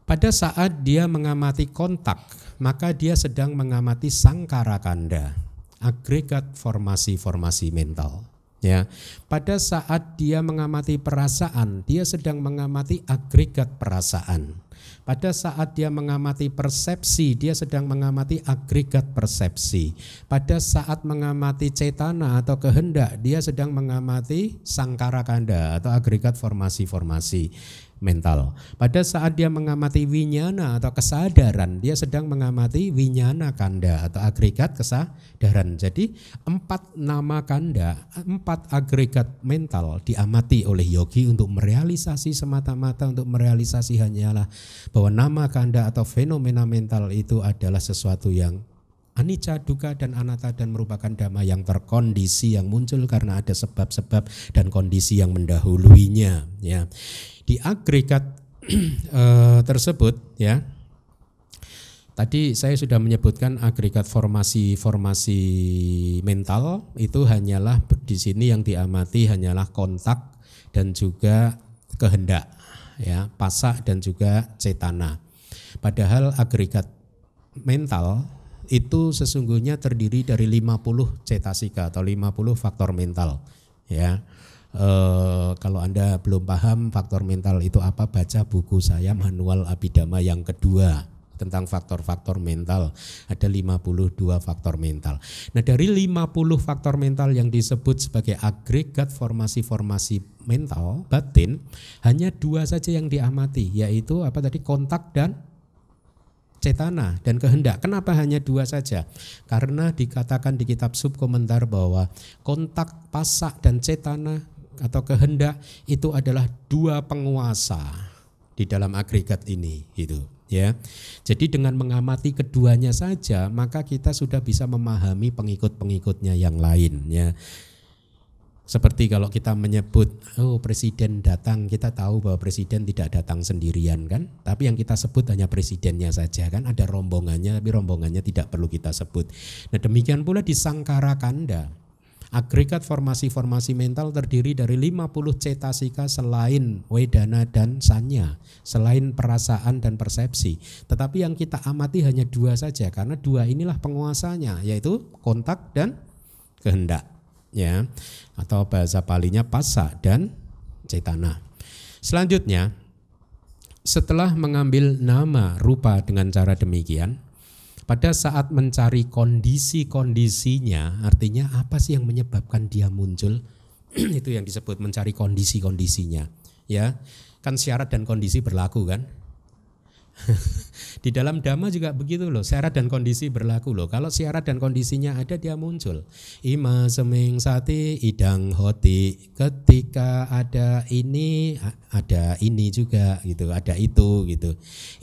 Pada saat dia mengamati kontak, maka dia sedang mengamati sangkara kanda, agregat formasi-formasi mental. Ya, pada saat dia mengamati perasaan, dia sedang mengamati agregat perasaan. Pada saat dia mengamati persepsi, dia sedang mengamati agregat persepsi. Pada saat mengamati cetana atau kehendak, dia sedang mengamati sangkara kanda atau agregat formasi-formasi mental. Pada saat dia mengamati winyana atau kesadaran, dia sedang mengamati winyana kanda atau agregat kesadaran. Jadi empat nama kanda, empat agregat mental diamati oleh yogi untuk merealisasi semata-mata untuk merealisasi hanyalah bahwa nama kanda atau fenomena mental itu adalah sesuatu yang anicca, duka dan anatta dan merupakan dhamma yang terkondisi yang muncul karena ada sebab-sebab dan kondisi yang mendahuluinya ya. Di agregat eh, tersebut ya Tadi saya sudah menyebutkan agregat formasi-formasi mental itu hanyalah di sini yang diamati hanyalah kontak dan juga kehendak ya, pasak dan juga cetana. Padahal agregat mental itu sesungguhnya terdiri dari 50 cetasika atau 50 faktor mental ya. E, kalau Anda belum paham faktor mental itu apa baca buku saya manual Abidama yang kedua tentang faktor-faktor mental. Ada 52 faktor mental. Nah, dari 50 faktor mental yang disebut sebagai agregat formasi-formasi mental batin, hanya dua saja yang diamati, yaitu apa tadi kontak dan cetana dan kehendak. Kenapa hanya dua saja? Karena dikatakan di kitab subkomentar bahwa kontak pasak dan cetana atau kehendak itu adalah dua penguasa di dalam agregat ini gitu ya. Jadi dengan mengamati keduanya saja maka kita sudah bisa memahami pengikut-pengikutnya yang lain ya. Seperti kalau kita menyebut, oh presiden datang, kita tahu bahwa presiden tidak datang sendirian kan. Tapi yang kita sebut hanya presidennya saja kan, ada rombongannya tapi rombongannya tidak perlu kita sebut. Nah demikian pula di Sangkara Kanda, agregat formasi-formasi mental terdiri dari 50 cetasika selain wedana dan sanya, selain perasaan dan persepsi. Tetapi yang kita amati hanya dua saja karena dua inilah penguasanya yaitu kontak dan kehendak ya atau bahasa palinya pasa dan cetana. Selanjutnya setelah mengambil nama rupa dengan cara demikian, pada saat mencari kondisi-kondisinya, artinya apa sih yang menyebabkan dia muncul? itu yang disebut mencari kondisi-kondisinya, ya. Kan syarat dan kondisi berlaku kan? di dalam dhamma juga begitu loh, syarat dan kondisi berlaku loh. Kalau syarat dan kondisinya ada dia muncul. Ima seming sati idang hoti. Ketika ada ini, ada ini juga gitu, ada itu gitu.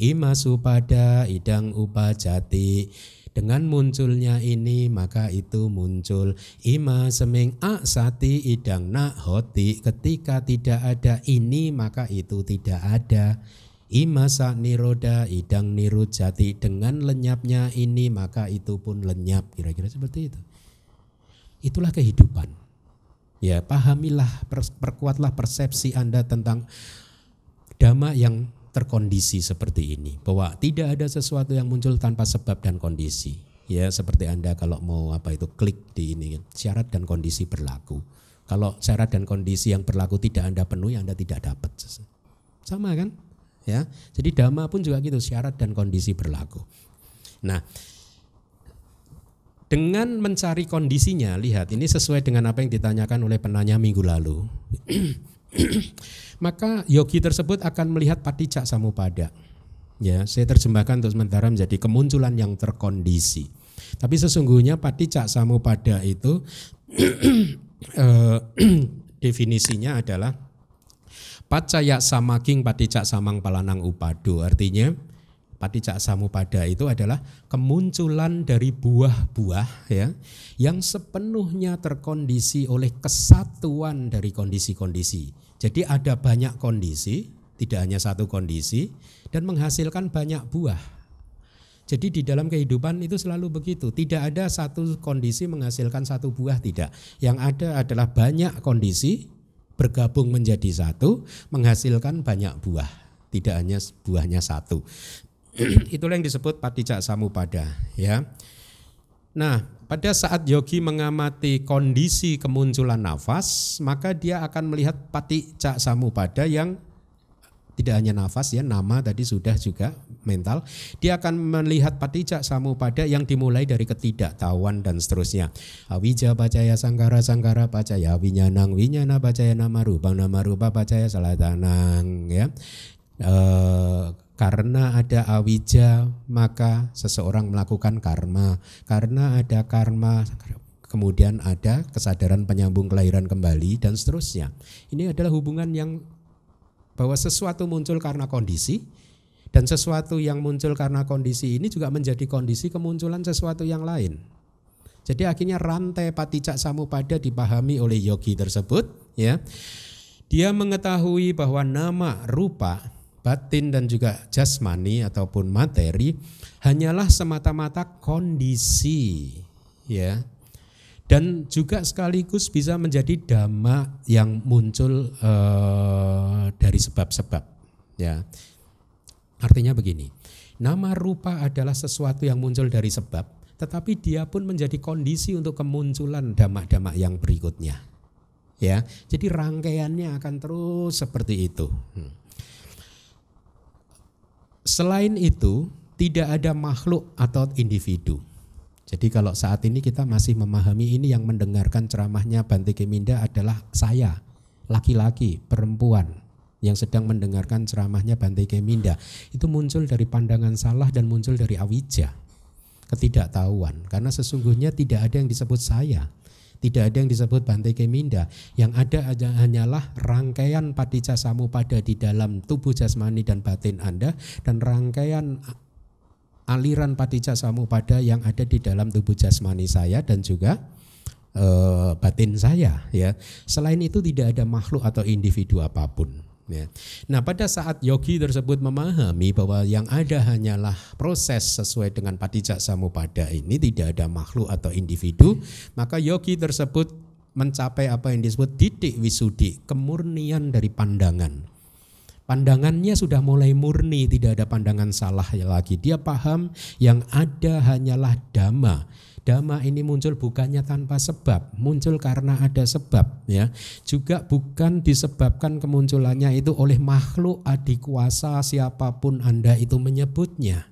Ima supada idang upajati dengan munculnya ini maka itu muncul ima seming a sati idang na hoti ketika tidak ada ini maka itu tidak ada Imasa niroda idang nirujati jati dengan lenyapnya ini maka itu pun lenyap kira-kira seperti itu. Itulah kehidupan. Ya pahamilah perkuatlah persepsi Anda tentang dhamma yang terkondisi seperti ini bahwa tidak ada sesuatu yang muncul tanpa sebab dan kondisi ya seperti anda kalau mau apa itu klik di ini syarat dan kondisi berlaku kalau syarat dan kondisi yang berlaku tidak anda penuhi anda tidak dapat sama kan ya. Jadi dhamma pun juga gitu syarat dan kondisi berlaku. Nah, dengan mencari kondisinya, lihat ini sesuai dengan apa yang ditanyakan oleh penanya minggu lalu. Maka yogi tersebut akan melihat patijak samupada. Ya, saya terjemahkan untuk sementara menjadi kemunculan yang terkondisi. Tapi sesungguhnya patijak samupada itu eh, definisinya adalah Pacaya samaking patijak samang palanang upado. Artinya patijak samupada itu adalah kemunculan dari buah-buah ya yang sepenuhnya terkondisi oleh kesatuan dari kondisi-kondisi. Jadi ada banyak kondisi, tidak hanya satu kondisi dan menghasilkan banyak buah. Jadi di dalam kehidupan itu selalu begitu, tidak ada satu kondisi menghasilkan satu buah tidak. Yang ada adalah banyak kondisi bergabung menjadi satu menghasilkan banyak buah, tidak hanya buahnya satu. Itulah yang disebut patijak samupada, ya. Nah, pada saat yogi mengamati kondisi kemunculan nafas, maka dia akan melihat patijak samupada yang tidak hanya nafas ya, nama tadi sudah juga mental, dia akan melihat patijak samu pada yang dimulai dari ketidaktahuan dan seterusnya. Awija bacaya sanggara sanggara bacaya winyanang winyana bacaya nama rubang nama rupa bacaya salatanang ya. E, karena ada awija maka seseorang melakukan karma. Karena ada karma kemudian ada kesadaran penyambung kelahiran kembali dan seterusnya. Ini adalah hubungan yang bahwa sesuatu muncul karena kondisi, dan sesuatu yang muncul karena kondisi ini juga menjadi kondisi kemunculan sesuatu yang lain. Jadi akhirnya rantai paticak samupada dipahami oleh yogi tersebut, ya. Dia mengetahui bahwa nama, rupa, batin dan juga jasmani ataupun materi hanyalah semata-mata kondisi, ya. Dan juga sekaligus bisa menjadi dhamma yang muncul eh, dari sebab-sebab, ya. Artinya begini, nama rupa adalah sesuatu yang muncul dari sebab, tetapi dia pun menjadi kondisi untuk kemunculan damah-damah yang berikutnya. Ya, jadi rangkaiannya akan terus seperti itu. Hmm. Selain itu, tidak ada makhluk atau individu. Jadi kalau saat ini kita masih memahami ini yang mendengarkan ceramahnya Bante Keminda adalah saya, laki-laki, perempuan, yang sedang mendengarkan ceramahnya Bante Keminda itu muncul dari pandangan salah dan muncul dari awija ketidaktahuan karena sesungguhnya tidak ada yang disebut saya tidak ada yang disebut Bante Keminda yang ada hanyalah rangkaian samu pada di dalam tubuh jasmani dan batin Anda dan rangkaian aliran samu pada yang ada di dalam tubuh jasmani saya dan juga eh, batin saya ya. Selain itu tidak ada makhluk atau individu apapun. Ya. Nah pada saat yogi tersebut memahami bahwa yang ada hanyalah proses sesuai dengan patijak samupada ini tidak ada makhluk atau individu, maka yogi tersebut mencapai apa yang disebut titik wisudi, kemurnian dari pandangan pandangannya sudah mulai murni, tidak ada pandangan salah lagi. Dia paham yang ada hanyalah dhamma, Dhamma ini muncul bukannya tanpa sebab, muncul karena ada sebab ya. Juga bukan disebabkan kemunculannya itu oleh makhluk adikuasa siapapun Anda itu menyebutnya.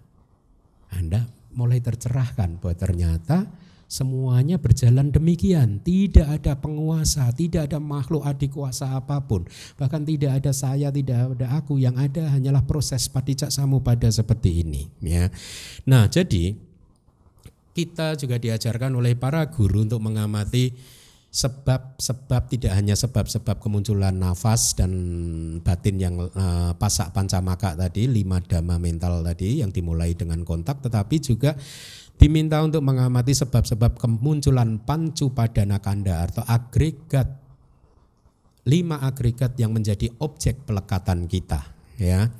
Anda mulai tercerahkan bahwa ternyata semuanya berjalan demikian. Tidak ada penguasa, tidak ada makhluk adikuasa apapun. Bahkan tidak ada saya, tidak ada aku. Yang ada hanyalah proses patijak pada seperti ini. Ya. Nah jadi kita juga diajarkan oleh para guru untuk mengamati sebab-sebab tidak hanya sebab-sebab kemunculan nafas dan batin yang uh, pasak pancamaka tadi lima dhamma mental tadi yang dimulai dengan kontak tetapi juga diminta untuk mengamati sebab-sebab kemunculan pancu padana kanda atau agregat lima agregat yang menjadi objek pelekatan kita ya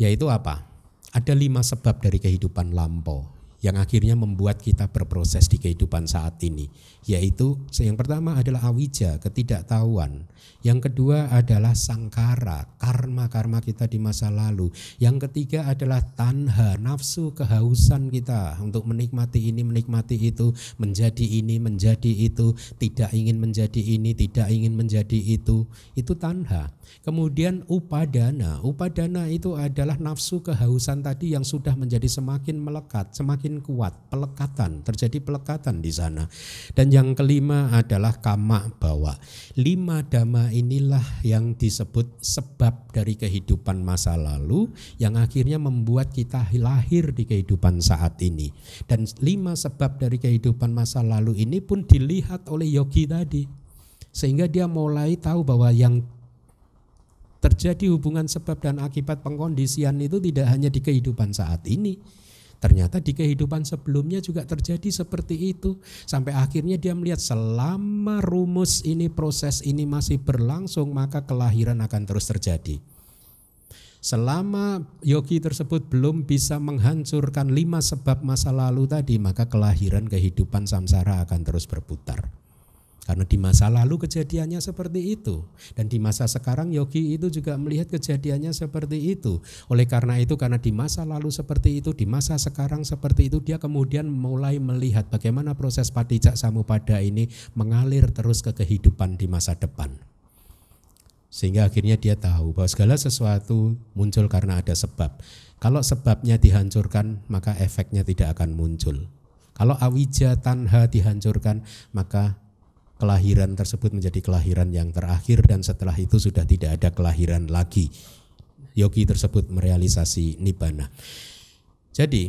yaitu apa ada lima sebab dari kehidupan lampau yang akhirnya membuat kita berproses di kehidupan saat ini yaitu yang pertama adalah awija ketidaktahuan yang kedua adalah sangkara karma-karma kita di masa lalu yang ketiga adalah tanha nafsu kehausan kita untuk menikmati ini menikmati itu menjadi ini menjadi itu tidak ingin menjadi ini tidak ingin menjadi itu itu tanha kemudian upadana upadana itu adalah nafsu kehausan tadi yang sudah menjadi semakin melekat semakin kuat, pelekatan, terjadi pelekatan di sana. Dan yang kelima adalah kama bawa. Lima dama inilah yang disebut sebab dari kehidupan masa lalu yang akhirnya membuat kita lahir di kehidupan saat ini. Dan lima sebab dari kehidupan masa lalu ini pun dilihat oleh yogi tadi. Sehingga dia mulai tahu bahwa yang terjadi hubungan sebab dan akibat pengkondisian itu tidak hanya di kehidupan saat ini, Ternyata di kehidupan sebelumnya juga terjadi seperti itu. Sampai akhirnya dia melihat selama rumus ini proses ini masih berlangsung maka kelahiran akan terus terjadi. Selama yogi tersebut belum bisa menghancurkan lima sebab masa lalu tadi, maka kelahiran kehidupan samsara akan terus berputar. Karena di masa lalu kejadiannya seperti itu dan di masa sekarang yogi itu juga melihat kejadiannya seperti itu. Oleh karena itu karena di masa lalu seperti itu, di masa sekarang seperti itu dia kemudian mulai melihat bagaimana proses patijak samupada ini mengalir terus ke kehidupan di masa depan. Sehingga akhirnya dia tahu bahwa segala sesuatu muncul karena ada sebab. Kalau sebabnya dihancurkan, maka efeknya tidak akan muncul. Kalau awija tanha dihancurkan, maka kelahiran tersebut menjadi kelahiran yang terakhir dan setelah itu sudah tidak ada kelahiran lagi. Yogi tersebut merealisasi nibbana. Jadi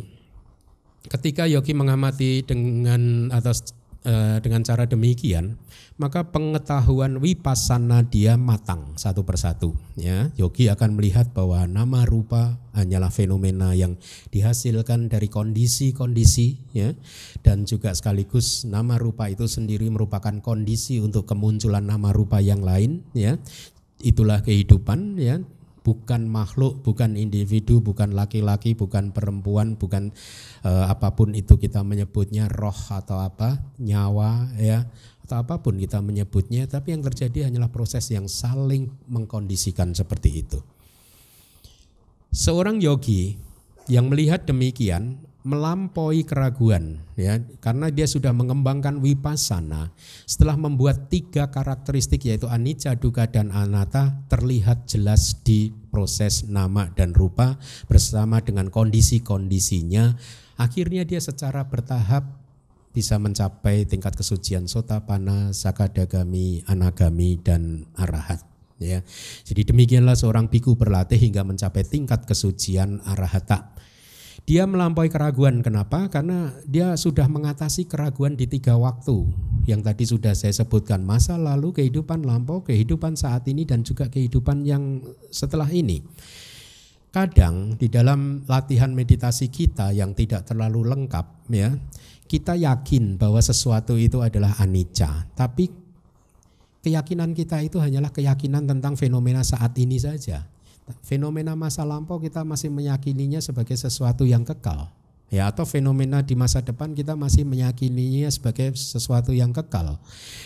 ketika Yogi mengamati dengan atas Eh, dengan cara demikian maka pengetahuan wipasana dia matang satu persatu ya yogi akan melihat bahwa nama rupa hanyalah fenomena yang dihasilkan dari kondisi-kondisi ya dan juga sekaligus nama rupa itu sendiri merupakan kondisi untuk kemunculan nama rupa yang lain ya itulah kehidupan ya bukan makhluk, bukan individu, bukan laki-laki, bukan perempuan, bukan eh, apapun itu kita menyebutnya roh atau apa, nyawa ya, atau apapun kita menyebutnya, tapi yang terjadi hanyalah proses yang saling mengkondisikan seperti itu. Seorang yogi yang melihat demikian melampaui keraguan ya karena dia sudah mengembangkan wipasana setelah membuat tiga karakteristik yaitu anicca duka dan anatta terlihat jelas di proses nama dan rupa bersama dengan kondisi-kondisinya akhirnya dia secara bertahap bisa mencapai tingkat kesucian sota sotapana, sakadagami, anagami dan arahat ya. Jadi demikianlah seorang biku berlatih hingga mencapai tingkat kesucian arahata. Dia melampaui keraguan. Kenapa? Karena dia sudah mengatasi keraguan di tiga waktu yang tadi sudah saya sebutkan masa lalu, kehidupan lampau, kehidupan saat ini dan juga kehidupan yang setelah ini. Kadang di dalam latihan meditasi kita yang tidak terlalu lengkap ya, kita yakin bahwa sesuatu itu adalah anicca, tapi keyakinan kita itu hanyalah keyakinan tentang fenomena saat ini saja fenomena masa lampau kita masih meyakininya sebagai sesuatu yang kekal ya atau fenomena di masa depan kita masih meyakininya sebagai sesuatu yang kekal.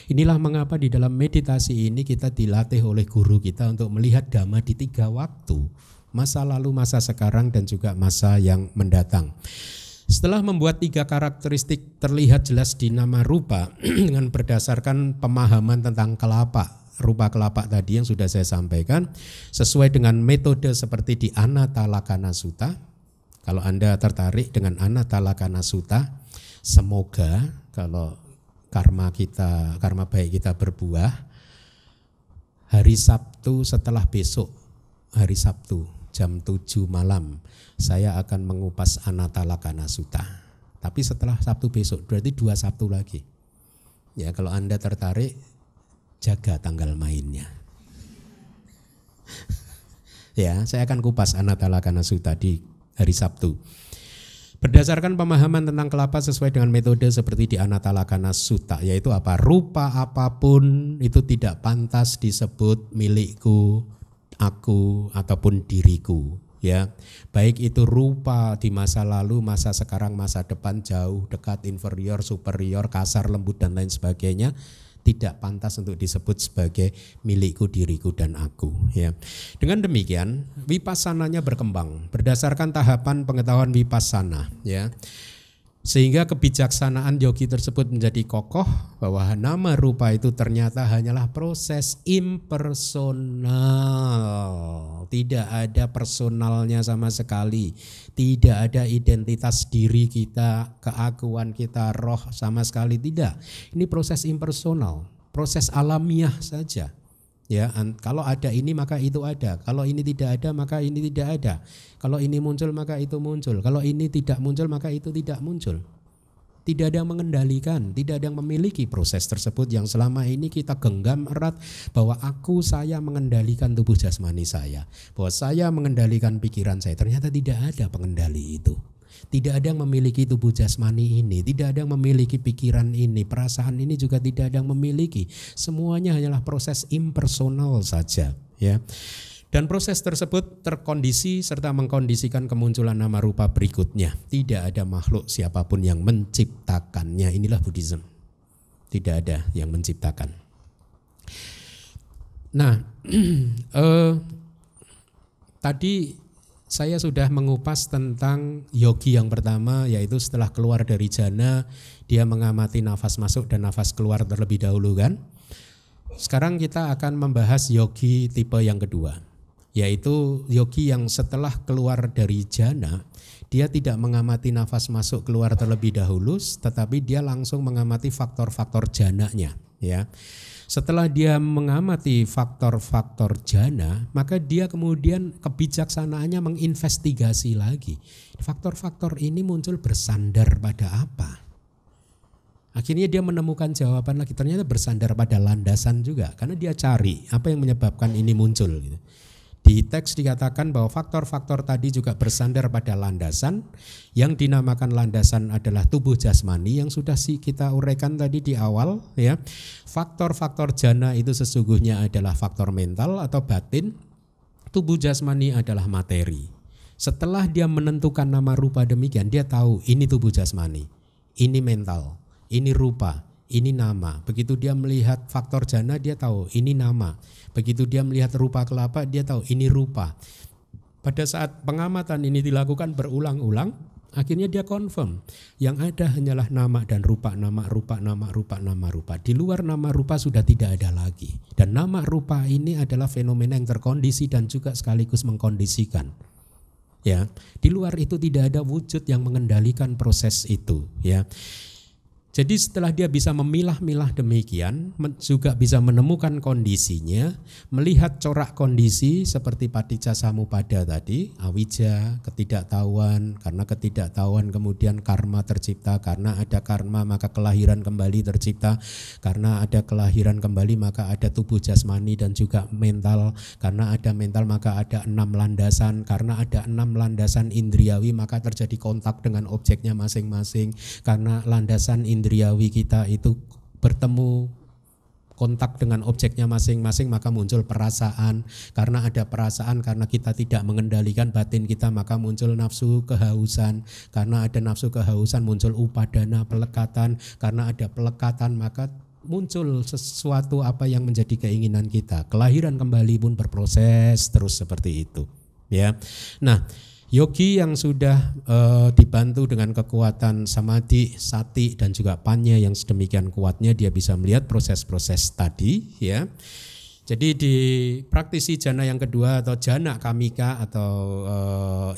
Inilah mengapa di dalam meditasi ini kita dilatih oleh guru kita untuk melihat dhamma di tiga waktu, masa lalu, masa sekarang dan juga masa yang mendatang. Setelah membuat tiga karakteristik terlihat jelas di nama rupa dengan berdasarkan pemahaman tentang kelapa rupa kelapa tadi yang sudah saya sampaikan sesuai dengan metode seperti di Lakana Sutta. Kalau Anda tertarik dengan Lakana Sutta, semoga kalau karma kita, karma baik kita berbuah hari Sabtu setelah besok, hari Sabtu jam 7 malam saya akan mengupas Lakana Sutta. Tapi setelah Sabtu besok, berarti dua Sabtu lagi. Ya, kalau Anda tertarik jaga tanggal mainnya. ya, saya akan kupas Anatala Kanasu tadi hari Sabtu. Berdasarkan pemahaman tentang kelapa sesuai dengan metode seperti di Anatala Sutta, yaitu apa? Rupa apapun itu tidak pantas disebut milikku, aku, ataupun diriku. Ya, baik itu rupa di masa lalu, masa sekarang, masa depan, jauh, dekat, inferior, superior, kasar, lembut dan lain sebagainya tidak pantas untuk disebut sebagai milikku, diriku dan aku ya. Dengan demikian, wipasananya berkembang berdasarkan tahapan pengetahuan wipasana ya. Sehingga kebijaksanaan yogi tersebut menjadi kokoh bahwa nama rupa itu ternyata hanyalah proses impersonal. Tidak ada personalnya sama sekali. Tidak ada identitas diri kita, keakuan kita, roh sama sekali tidak. Ini proses impersonal, proses alamiah saja. Ya, kalau ada ini maka itu ada. Kalau ini tidak ada maka ini tidak ada. Kalau ini muncul maka itu muncul. Kalau ini tidak muncul maka itu tidak muncul. Tidak ada yang mengendalikan, tidak ada yang memiliki proses tersebut yang selama ini kita genggam erat bahwa aku saya mengendalikan tubuh jasmani saya, bahwa saya mengendalikan pikiran saya. Ternyata tidak ada pengendali itu. Tidak ada yang memiliki tubuh jasmani ini, tidak ada yang memiliki pikiran ini, perasaan ini juga tidak ada yang memiliki. Semuanya hanyalah proses impersonal saja, ya. Dan proses tersebut terkondisi serta mengkondisikan kemunculan nama rupa berikutnya. Tidak ada makhluk siapapun yang menciptakannya. Inilah Buddhism. Tidak ada yang menciptakan. Nah, eh, tadi saya sudah mengupas tentang yogi yang pertama yaitu setelah keluar dari jana dia mengamati nafas masuk dan nafas keluar terlebih dahulu kan. Sekarang kita akan membahas yogi tipe yang kedua yaitu yogi yang setelah keluar dari jana dia tidak mengamati nafas masuk keluar terlebih dahulu tetapi dia langsung mengamati faktor-faktor jananya ya. Setelah dia mengamati faktor-faktor jana, maka dia kemudian kebijaksanaannya menginvestigasi lagi. Faktor-faktor ini muncul bersandar pada apa? Akhirnya dia menemukan jawaban lagi. Ternyata bersandar pada landasan juga karena dia cari apa yang menyebabkan ini muncul gitu. Di teks dikatakan bahwa faktor-faktor tadi juga bersandar pada landasan yang dinamakan landasan adalah tubuh jasmani yang sudah si kita uraikan tadi di awal ya. Faktor-faktor jana itu sesungguhnya adalah faktor mental atau batin. Tubuh jasmani adalah materi. Setelah dia menentukan nama rupa demikian, dia tahu ini tubuh jasmani, ini mental, ini rupa, ini nama. Begitu dia melihat faktor jana, dia tahu ini nama Begitu dia melihat rupa kelapa, dia tahu ini rupa. Pada saat pengamatan ini dilakukan berulang-ulang, akhirnya dia confirm. Yang ada hanyalah nama dan rupa, nama, rupa, nama, rupa, nama, rupa. Di luar nama rupa sudah tidak ada lagi. Dan nama rupa ini adalah fenomena yang terkondisi dan juga sekaligus mengkondisikan. Ya, di luar itu tidak ada wujud yang mengendalikan proses itu, ya. Jadi setelah dia bisa memilah-milah demikian, juga bisa menemukan kondisinya, melihat corak kondisi seperti paticca samupada tadi, awija, ketidaktahuan, karena ketidaktahuan kemudian karma tercipta, karena ada karma maka kelahiran kembali tercipta, karena ada kelahiran kembali maka ada tubuh jasmani dan juga mental, karena ada mental maka ada enam landasan, karena ada enam landasan indriawi maka terjadi kontak dengan objeknya masing-masing, karena landasan indriawi indriawi kita itu bertemu kontak dengan objeknya masing-masing maka muncul perasaan karena ada perasaan karena kita tidak mengendalikan batin kita maka muncul nafsu kehausan karena ada nafsu kehausan muncul upadana pelekatan karena ada pelekatan maka muncul sesuatu apa yang menjadi keinginan kita kelahiran kembali pun berproses terus seperti itu ya nah Yogi yang sudah e, dibantu dengan kekuatan samadhi, sati dan juga panya yang sedemikian kuatnya dia bisa melihat proses-proses tadi ya. Jadi di praktisi jana yang kedua atau jana kamika atau e,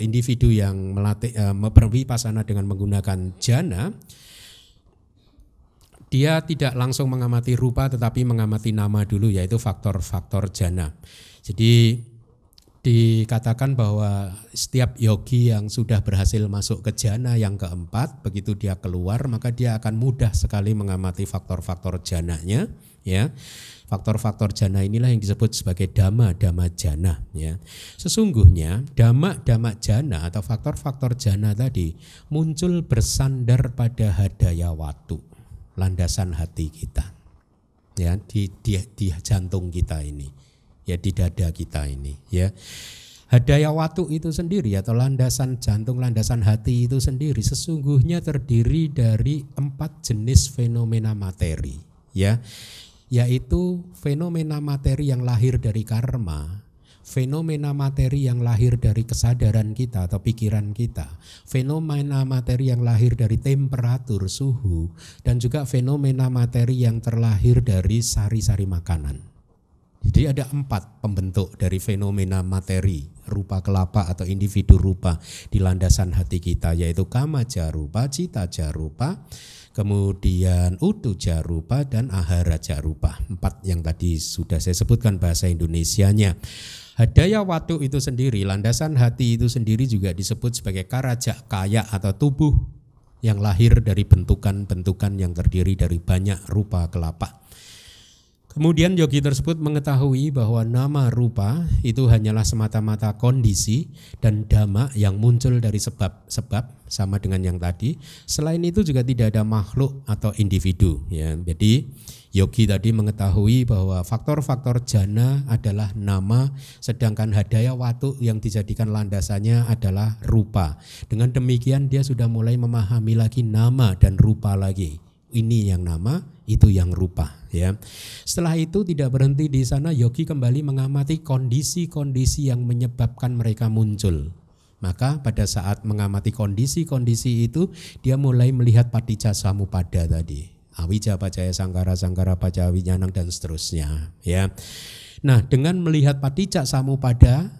individu yang melatih e, berwipasana dengan menggunakan jana dia tidak langsung mengamati rupa tetapi mengamati nama dulu yaitu faktor-faktor jana. Jadi dikatakan bahwa setiap yogi yang sudah berhasil masuk ke jana yang keempat begitu dia keluar maka dia akan mudah sekali mengamati faktor-faktor jananya ya faktor-faktor jana inilah yang disebut sebagai dama dama jana ya sesungguhnya dama dama jana atau faktor-faktor jana tadi muncul bersandar pada hadaya watu landasan hati kita ya di di, di jantung kita ini ya di dada kita ini ya. Hadaya watu itu sendiri atau landasan jantung, landasan hati itu sendiri sesungguhnya terdiri dari empat jenis fenomena materi ya yaitu fenomena materi yang lahir dari karma, fenomena materi yang lahir dari kesadaran kita atau pikiran kita, fenomena materi yang lahir dari temperatur, suhu, dan juga fenomena materi yang terlahir dari sari-sari makanan. Jadi ada empat pembentuk dari fenomena materi, rupa kelapa atau individu rupa di landasan hati kita, yaitu kama jarupa, cita jarupa, kemudian utu jarupa, dan ahara jarupa. Empat yang tadi sudah saya sebutkan bahasa Indonesianya. Hadaya watu itu sendiri, landasan hati itu sendiri juga disebut sebagai karaja kaya atau tubuh yang lahir dari bentukan-bentukan yang terdiri dari banyak rupa kelapa. Kemudian yogi tersebut mengetahui bahwa nama rupa itu hanyalah semata-mata kondisi dan dhamma yang muncul dari sebab-sebab sama dengan yang tadi. Selain itu juga tidak ada makhluk atau individu ya. Jadi yogi tadi mengetahui bahwa faktor-faktor jana adalah nama sedangkan hadaya watu yang dijadikan landasannya adalah rupa. Dengan demikian dia sudah mulai memahami lagi nama dan rupa lagi. Ini yang nama, itu yang rupa ya. Setelah itu tidak berhenti di sana yogi kembali mengamati kondisi-kondisi yang menyebabkan mereka muncul. Maka pada saat mengamati kondisi-kondisi itu dia mulai melihat patija pada tadi. Awija pacaya sangkara sangkara pacaya winyanang dan seterusnya ya. Nah, dengan melihat patija pada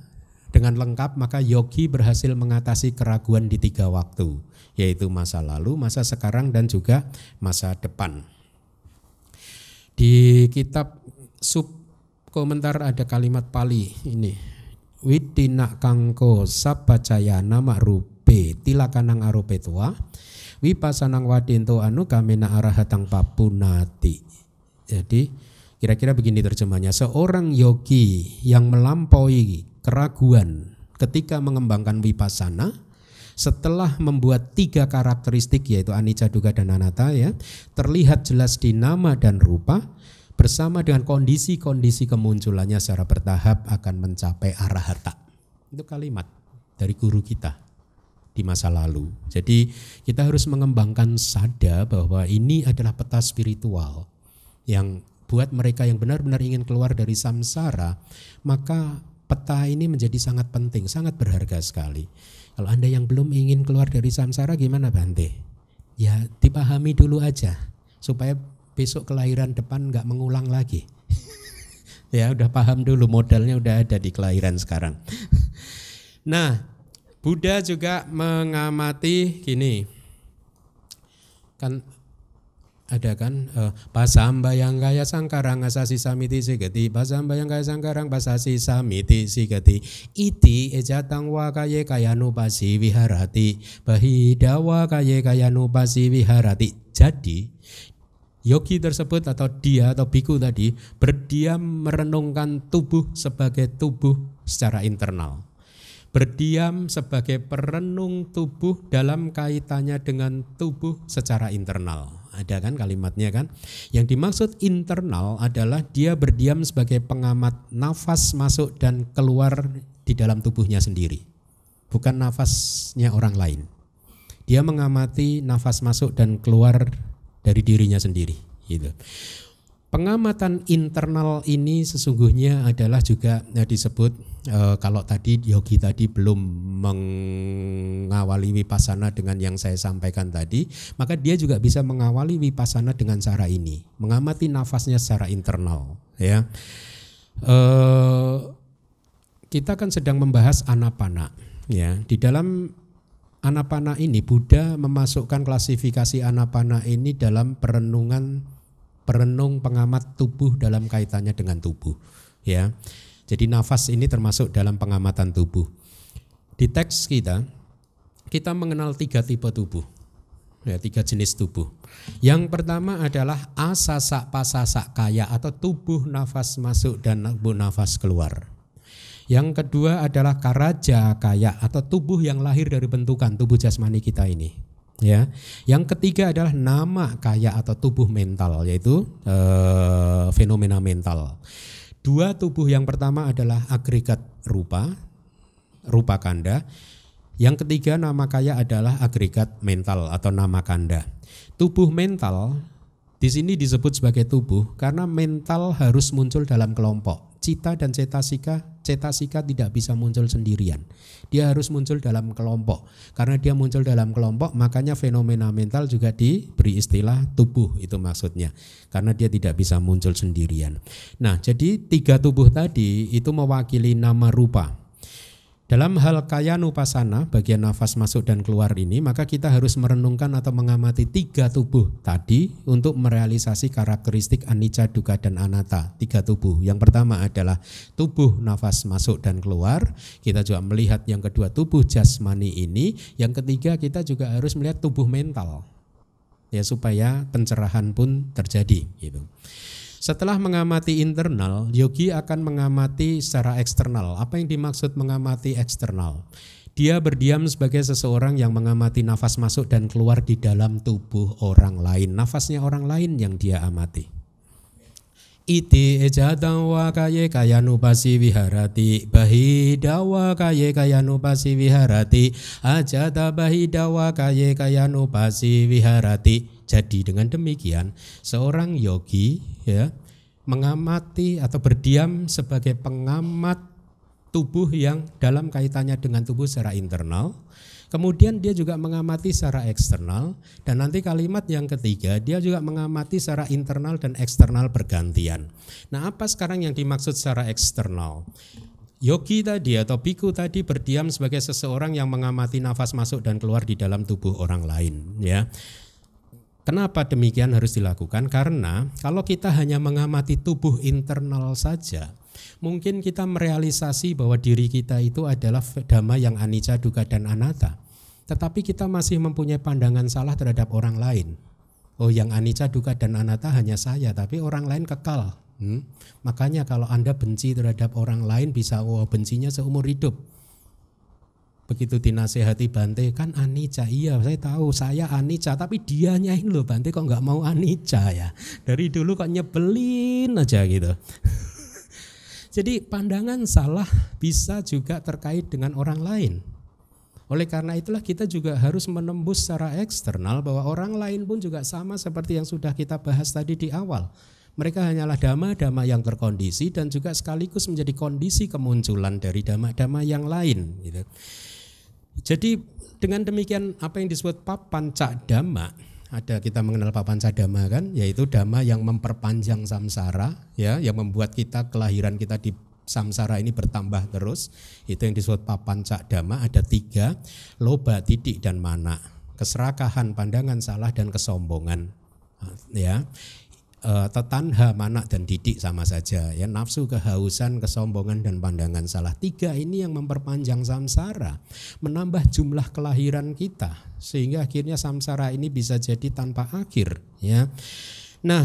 dengan lengkap maka yogi berhasil mengatasi keraguan di tiga waktu yaitu masa lalu, masa sekarang dan juga masa depan. Di kitab sub komentar ada kalimat Pali ini. Widina kangko sabacaya nama rupe tilakanang arupe tua wipasanang wadinto anu kamena arahatang papunati. Jadi kira-kira begini terjemahnya. Seorang yogi yang melampaui keraguan ketika mengembangkan wipasana setelah membuat tiga karakteristik yaitu anicca, Duga dan anatta ya, terlihat jelas di nama dan rupa bersama dengan kondisi-kondisi kemunculannya secara bertahap akan mencapai arah harta Itu kalimat dari guru kita di masa lalu. Jadi kita harus mengembangkan sada bahwa ini adalah peta spiritual yang buat mereka yang benar-benar ingin keluar dari samsara, maka peta ini menjadi sangat penting, sangat berharga sekali. Kalau Anda yang belum ingin keluar dari samsara gimana Bante? Ya dipahami dulu aja supaya besok kelahiran depan nggak mengulang lagi. ya udah paham dulu modalnya udah ada di kelahiran sekarang. nah, Buddha juga mengamati gini. Kan ada kan pasam eh, bayang kaya sangkarang asasi samiti sigati pasam bayang kaya sangkarang pasasi samiti sigati iti ejatang wa kaya kaya nupasi viharati bahidawa kaya kaya nupasi viharati jadi yogi tersebut atau dia atau biku tadi berdiam merenungkan tubuh sebagai tubuh secara internal berdiam sebagai perenung tubuh dalam kaitannya dengan tubuh secara internal ada kan kalimatnya kan. Yang dimaksud internal adalah dia berdiam sebagai pengamat nafas masuk dan keluar di dalam tubuhnya sendiri. Bukan nafasnya orang lain. Dia mengamati nafas masuk dan keluar dari dirinya sendiri gitu. Pengamatan internal ini sesungguhnya adalah juga eh, disebut e, kalau tadi yogi tadi belum mengawali wipasana dengan yang saya sampaikan tadi, maka dia juga bisa mengawali wipasana dengan cara ini, mengamati nafasnya secara internal, ya. E, kita kan sedang membahas anapana, ya. Di dalam anapana ini Buddha memasukkan klasifikasi anapana ini dalam perenungan perenung pengamat tubuh dalam kaitannya dengan tubuh, ya. Jadi nafas ini termasuk dalam pengamatan tubuh. Di teks kita, kita mengenal tiga tipe tubuh. Ya, tiga jenis tubuh. Yang pertama adalah asasak pasasak kaya atau tubuh nafas masuk dan tubuh nafas keluar. Yang kedua adalah karaja kaya atau tubuh yang lahir dari bentukan tubuh jasmani kita ini ya. Yang ketiga adalah nama kaya atau tubuh mental yaitu e, fenomena mental. Dua tubuh yang pertama adalah agregat rupa, rupa kanda. Yang ketiga nama kaya adalah agregat mental atau nama kanda. Tubuh mental di sini disebut sebagai tubuh karena mental harus muncul dalam kelompok cita dan cetasika cetasika tidak bisa muncul sendirian. Dia harus muncul dalam kelompok. Karena dia muncul dalam kelompok, makanya fenomena mental juga diberi istilah tubuh itu maksudnya. Karena dia tidak bisa muncul sendirian. Nah, jadi tiga tubuh tadi itu mewakili nama rupa. Dalam hal kaya nupasana, bagian nafas masuk dan keluar ini, maka kita harus merenungkan atau mengamati tiga tubuh tadi untuk merealisasi karakteristik anicca, duka, dan anatta. Tiga tubuh. Yang pertama adalah tubuh nafas masuk dan keluar. Kita juga melihat yang kedua tubuh jasmani ini. Yang ketiga kita juga harus melihat tubuh mental. Ya supaya pencerahan pun terjadi gitu. Setelah mengamati internal, yogi akan mengamati secara eksternal. Apa yang dimaksud mengamati eksternal? Dia berdiam sebagai seseorang yang mengamati nafas masuk dan keluar di dalam tubuh orang lain. Nafasnya orang lain yang dia amati. Iti ejatan wa kaye kaya nupasi viharati bahida wa kaye kaya nupasi viharati ajata bahida wa kaye kaya nupasi viharati jadi dengan demikian seorang yogi ya mengamati atau berdiam sebagai pengamat tubuh yang dalam kaitannya dengan tubuh secara internal Kemudian dia juga mengamati secara eksternal dan nanti kalimat yang ketiga dia juga mengamati secara internal dan eksternal bergantian. Nah, apa sekarang yang dimaksud secara eksternal? Yogi tadi atau biku tadi berdiam sebagai seseorang yang mengamati nafas masuk dan keluar di dalam tubuh orang lain, ya. Kenapa demikian harus dilakukan? Karena kalau kita hanya mengamati tubuh internal saja, mungkin kita merealisasi bahwa diri kita itu adalah dhamma yang anicca, duka, dan anatta. Tetapi kita masih mempunyai pandangan salah terhadap orang lain. Oh yang anicca, duka dan Anata hanya saya, tapi orang lain kekal. Hmm? Makanya kalau Anda benci terhadap orang lain bisa oh, bencinya seumur hidup. Begitu dinasehati Bante, kan anicca. Iya, saya tahu saya anicca, tapi dianya ini loh Bante kok nggak mau anicca ya. Dari dulu kok nyebelin aja gitu. Jadi pandangan salah bisa juga terkait dengan orang lain. Oleh karena itulah kita juga harus menembus secara eksternal bahwa orang lain pun juga sama seperti yang sudah kita bahas tadi di awal. Mereka hanyalah dhamma-dhamma yang terkondisi dan juga sekaligus menjadi kondisi kemunculan dari dhamma-dhamma yang lain. Gitu. Jadi dengan demikian apa yang disebut papan cak dhamma ada kita mengenal papan dhamma kan yaitu dhamma yang memperpanjang samsara ya yang membuat kita kelahiran kita di samsara ini bertambah terus. Itu yang disebut papan cak dama ada tiga, loba, titik, dan mana. Keserakahan, pandangan salah, dan kesombongan. Ya, e, tetanha, mana dan didik sama saja ya nafsu kehausan kesombongan dan pandangan salah tiga ini yang memperpanjang samsara menambah jumlah kelahiran kita sehingga akhirnya samsara ini bisa jadi tanpa akhir ya nah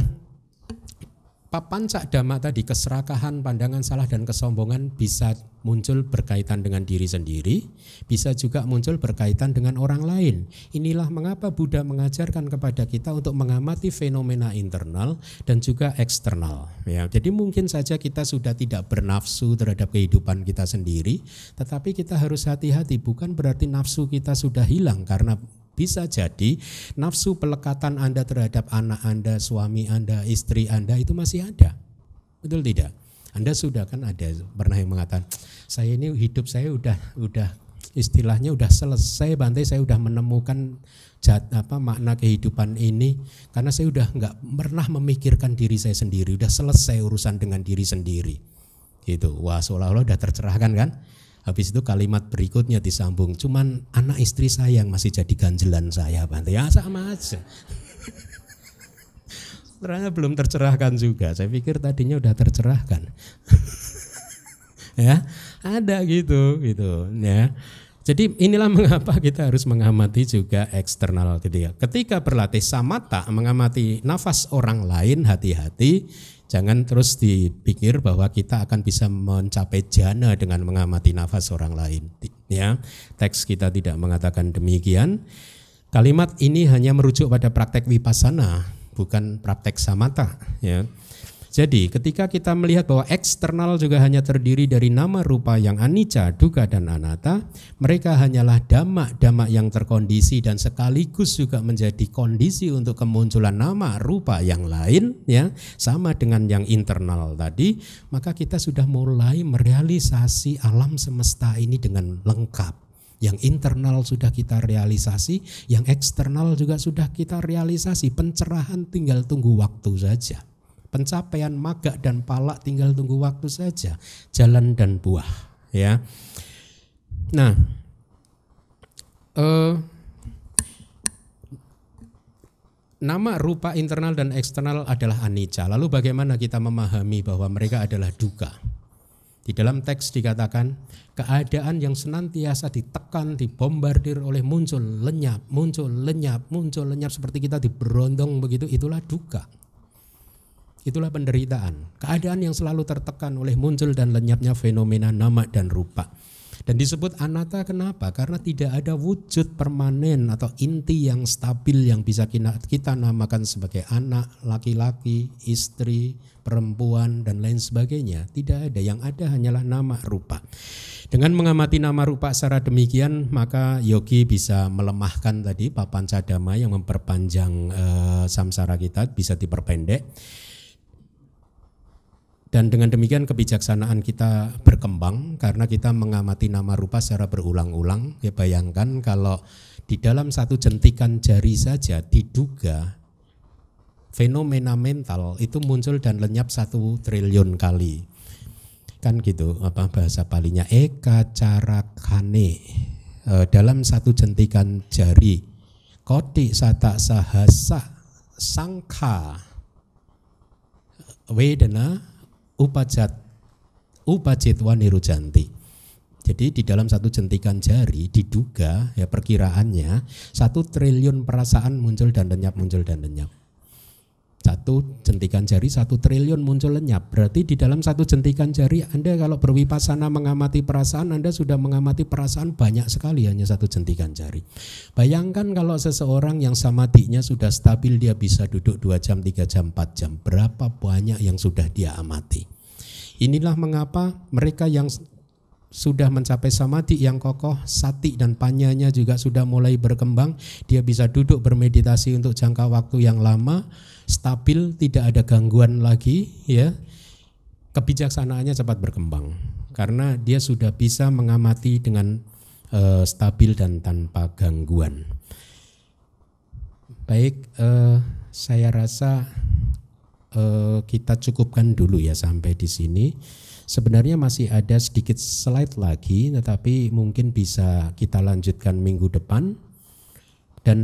papanca dhamma tadi keserakahan pandangan salah dan kesombongan bisa muncul berkaitan dengan diri sendiri, bisa juga muncul berkaitan dengan orang lain. Inilah mengapa Buddha mengajarkan kepada kita untuk mengamati fenomena internal dan juga eksternal. Ya, jadi mungkin saja kita sudah tidak bernafsu terhadap kehidupan kita sendiri, tetapi kita harus hati-hati bukan berarti nafsu kita sudah hilang karena bisa jadi nafsu pelekatan Anda terhadap anak Anda, suami Anda, istri Anda itu masih ada. Betul tidak? Anda sudah kan ada pernah yang mengatakan, saya ini hidup saya udah udah istilahnya udah selesai bantai saya udah menemukan jat, apa makna kehidupan ini karena saya udah nggak pernah memikirkan diri saya sendiri udah selesai urusan dengan diri sendiri gitu wah seolah-olah udah tercerahkan kan Habis itu kalimat berikutnya disambung, cuman anak istri saya yang masih jadi ganjelan saya, Bante. Ya sama aja. Ternyata belum tercerahkan juga. Saya pikir tadinya udah tercerahkan. ya, ada gitu, gitu, ya. Jadi inilah mengapa kita harus mengamati juga eksternal gitu ya. Ketika berlatih samata mengamati nafas orang lain hati-hati Jangan terus dipikir bahwa kita akan bisa mencapai jana dengan mengamati nafas orang lain. Ya, teks kita tidak mengatakan demikian. Kalimat ini hanya merujuk pada praktek wipasana, bukan praktek samata. Ya. Jadi ketika kita melihat bahwa eksternal juga hanya terdiri dari nama rupa yang anicca, duka dan anatta, mereka hanyalah damak-damak yang terkondisi dan sekaligus juga menjadi kondisi untuk kemunculan nama rupa yang lain ya, sama dengan yang internal tadi, maka kita sudah mulai merealisasi alam semesta ini dengan lengkap. Yang internal sudah kita realisasi, yang eksternal juga sudah kita realisasi. Pencerahan tinggal tunggu waktu saja pencapaian maga dan pala tinggal tunggu waktu saja, jalan dan buah, ya. Nah, eh, nama rupa internal dan eksternal adalah anicca. Lalu bagaimana kita memahami bahwa mereka adalah duka? Di dalam teks dikatakan keadaan yang senantiasa ditekan, dibombardir oleh muncul lenyap, muncul lenyap, muncul lenyap seperti kita diberondong begitu itulah duka. Itulah penderitaan, keadaan yang selalu tertekan oleh muncul dan lenyapnya fenomena nama dan rupa. Dan disebut anata kenapa? Karena tidak ada wujud permanen atau inti yang stabil yang bisa kita namakan sebagai anak, laki-laki, istri, perempuan dan lain sebagainya. Tidak ada, yang ada hanyalah nama rupa. Dengan mengamati nama rupa secara demikian, maka yogi bisa melemahkan tadi papan cadama yang memperpanjang e, samsara kita bisa diperpendek dan dengan demikian kebijaksanaan kita berkembang karena kita mengamati nama rupa secara berulang-ulang. Ya bayangkan kalau di dalam satu jentikan jari saja diduga fenomena mental itu muncul dan lenyap satu triliun kali. Kan gitu apa bahasa palingnya? eka carakane e, dalam satu jentikan jari koti satak sahasa sangka e, wedena upajat upajit waniru janti. Jadi di dalam satu jentikan jari diduga ya perkiraannya satu triliun perasaan muncul dan lenyap muncul dan lenyap satu jentikan jari satu triliun muncul lenyap berarti di dalam satu jentikan jari anda kalau berwipasana mengamati perasaan anda sudah mengamati perasaan banyak sekali hanya satu jentikan jari bayangkan kalau seseorang yang samadinya sudah stabil dia bisa duduk dua jam tiga jam empat jam berapa banyak yang sudah dia amati inilah mengapa mereka yang sudah mencapai samadhi yang kokoh, sati dan panyanya juga sudah mulai berkembang, dia bisa duduk bermeditasi untuk jangka waktu yang lama, stabil, tidak ada gangguan lagi, ya. Kebijaksanaannya cepat berkembang karena dia sudah bisa mengamati dengan e, stabil dan tanpa gangguan. Baik, e, saya rasa e, kita cukupkan dulu ya sampai di sini. Sebenarnya masih ada sedikit slide lagi, tetapi mungkin bisa kita lanjutkan minggu depan dan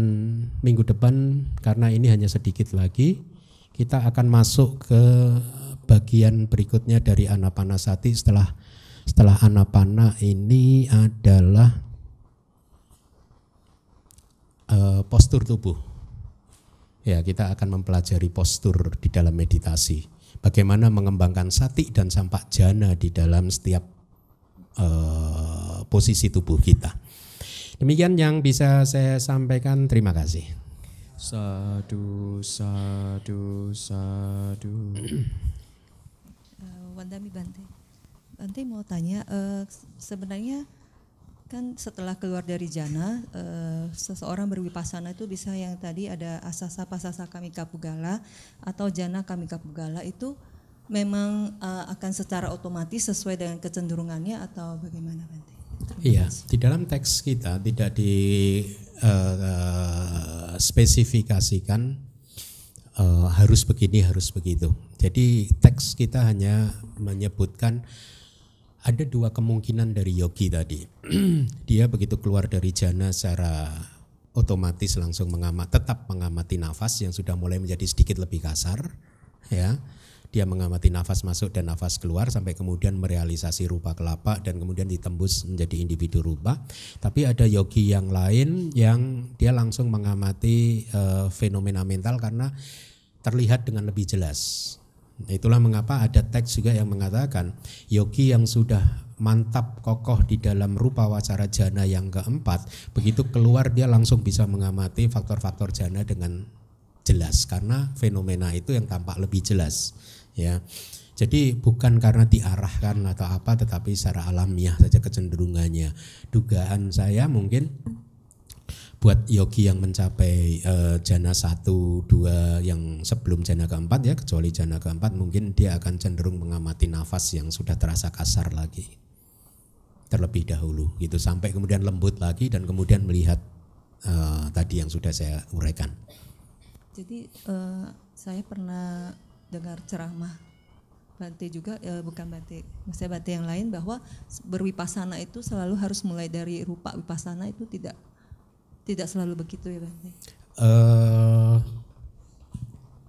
minggu depan karena ini hanya sedikit lagi, kita akan masuk ke bagian berikutnya dari anapanasati setelah setelah anapana ini adalah uh, postur tubuh. Ya, kita akan mempelajari postur di dalam meditasi. Bagaimana mengembangkan sati dan sampak jana di dalam setiap uh, posisi tubuh kita. Demikian yang bisa saya sampaikan. Terima kasih. Sadu, sadu, sadu. Eh, Wandami Bante. Bante mau tanya, uh, sebenarnya kan setelah keluar dari jana, uh, seseorang berwipasana itu bisa yang tadi ada asasa pasasa kami kapugala atau jana kami kapugala itu memang uh, akan secara otomatis sesuai dengan kecenderungannya atau bagaimana Bante? Iya, di dalam teks kita tidak dispesifikasikan eh, uh, eh, uh, harus begini harus begitu. Jadi teks kita hanya menyebutkan ada dua kemungkinan dari yogi tadi. Dia begitu keluar dari jana secara otomatis langsung mengamati tetap mengamati nafas yang sudah mulai menjadi sedikit lebih kasar ya dia mengamati nafas masuk dan nafas keluar sampai kemudian merealisasi rupa kelapa dan kemudian ditembus menjadi individu rupa. Tapi ada yogi yang lain yang dia langsung mengamati e, fenomena mental karena terlihat dengan lebih jelas. Itulah mengapa ada teks juga yang mengatakan yogi yang sudah mantap kokoh di dalam rupa wacara jana yang keempat, begitu keluar dia langsung bisa mengamati faktor-faktor jana dengan jelas karena fenomena itu yang tampak lebih jelas ya. Jadi bukan karena diarahkan atau apa tetapi secara alamiah saja kecenderungannya. Dugaan saya mungkin buat yogi yang mencapai e, jana satu dua yang sebelum jana keempat ya kecuali jana keempat mungkin dia akan cenderung mengamati nafas yang sudah terasa kasar lagi terlebih dahulu gitu sampai kemudian lembut lagi dan kemudian melihat e, tadi yang sudah saya uraikan. Jadi e, saya pernah dengar ceramah Bante juga ya bukan Bante, saya Bante yang lain bahwa berwipasana itu selalu harus mulai dari rupa wipasana itu tidak tidak selalu begitu ya Bante. Uh,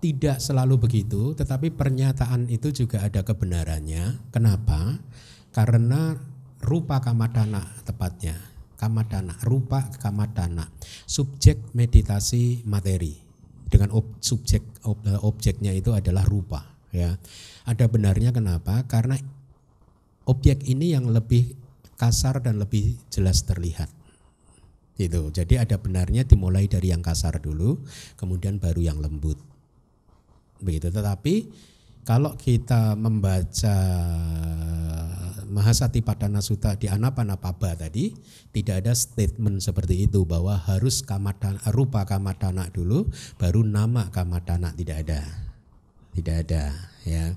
tidak selalu begitu, tetapi pernyataan itu juga ada kebenarannya. Kenapa? Karena rupa kamadana tepatnya, kamadana, rupa kamadana, subjek meditasi materi dengan ob, subjek ob, eh, objeknya itu adalah rupa ya. Ada benarnya kenapa? Karena objek ini yang lebih kasar dan lebih jelas terlihat. Itu. Jadi ada benarnya dimulai dari yang kasar dulu, kemudian baru yang lembut. Begitu. Tetapi kalau kita membaca eh, Mahasati Padana Sutta di Anapanapaba tadi tidak ada statement seperti itu bahwa harus kamadana, rupa kamadana dulu baru nama kamadana tidak ada tidak ada ya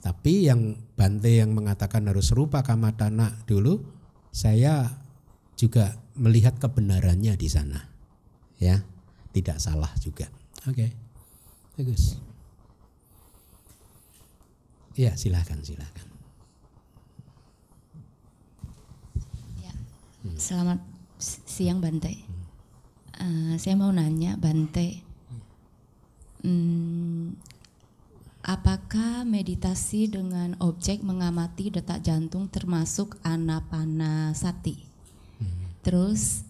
tapi yang Bante yang mengatakan harus rupa kamadana dulu saya juga melihat kebenarannya di sana ya tidak salah juga oke okay. bagus Ya, silahkan, silahkan. Ya. Selamat siang Bante. Uh, saya mau nanya Bante, hmm, apakah meditasi dengan objek mengamati detak jantung termasuk anapana sati? Hmm. Terus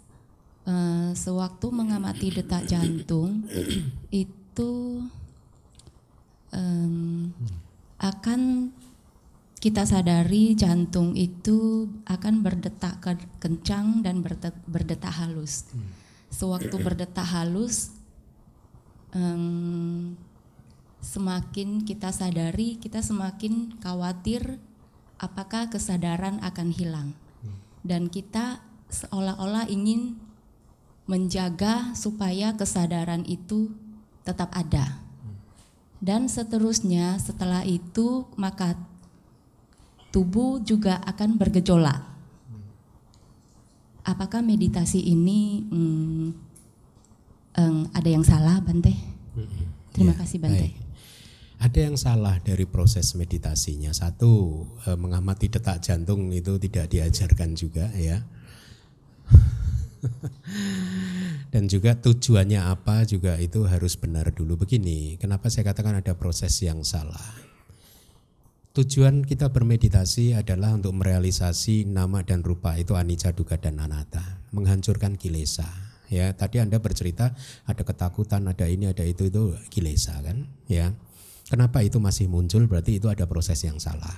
uh, sewaktu mengamati detak jantung itu um, akan kita sadari jantung itu akan berdetak kencang dan berdetak halus. Hmm. Sewaktu berdetak halus, um, semakin kita sadari, kita semakin khawatir apakah kesadaran akan hilang. Hmm. Dan kita seolah-olah ingin menjaga supaya kesadaran itu tetap ada dan seterusnya setelah itu maka tubuh juga akan bergejolak. Apakah meditasi ini hmm, hmm, ada yang salah, Bante? Terima ya, kasih, Bante. Baik. Ada yang salah dari proses meditasinya. Satu, eh, mengamati detak jantung itu tidak diajarkan juga, ya. dan juga tujuannya apa juga itu harus benar dulu begini. Kenapa saya katakan ada proses yang salah? Tujuan kita bermeditasi adalah untuk merealisasi nama dan rupa itu anicca, duga dan anatta, menghancurkan kilesa. Ya, tadi Anda bercerita ada ketakutan, ada ini, ada itu itu kilesa kan, ya. Kenapa itu masih muncul? Berarti itu ada proses yang salah.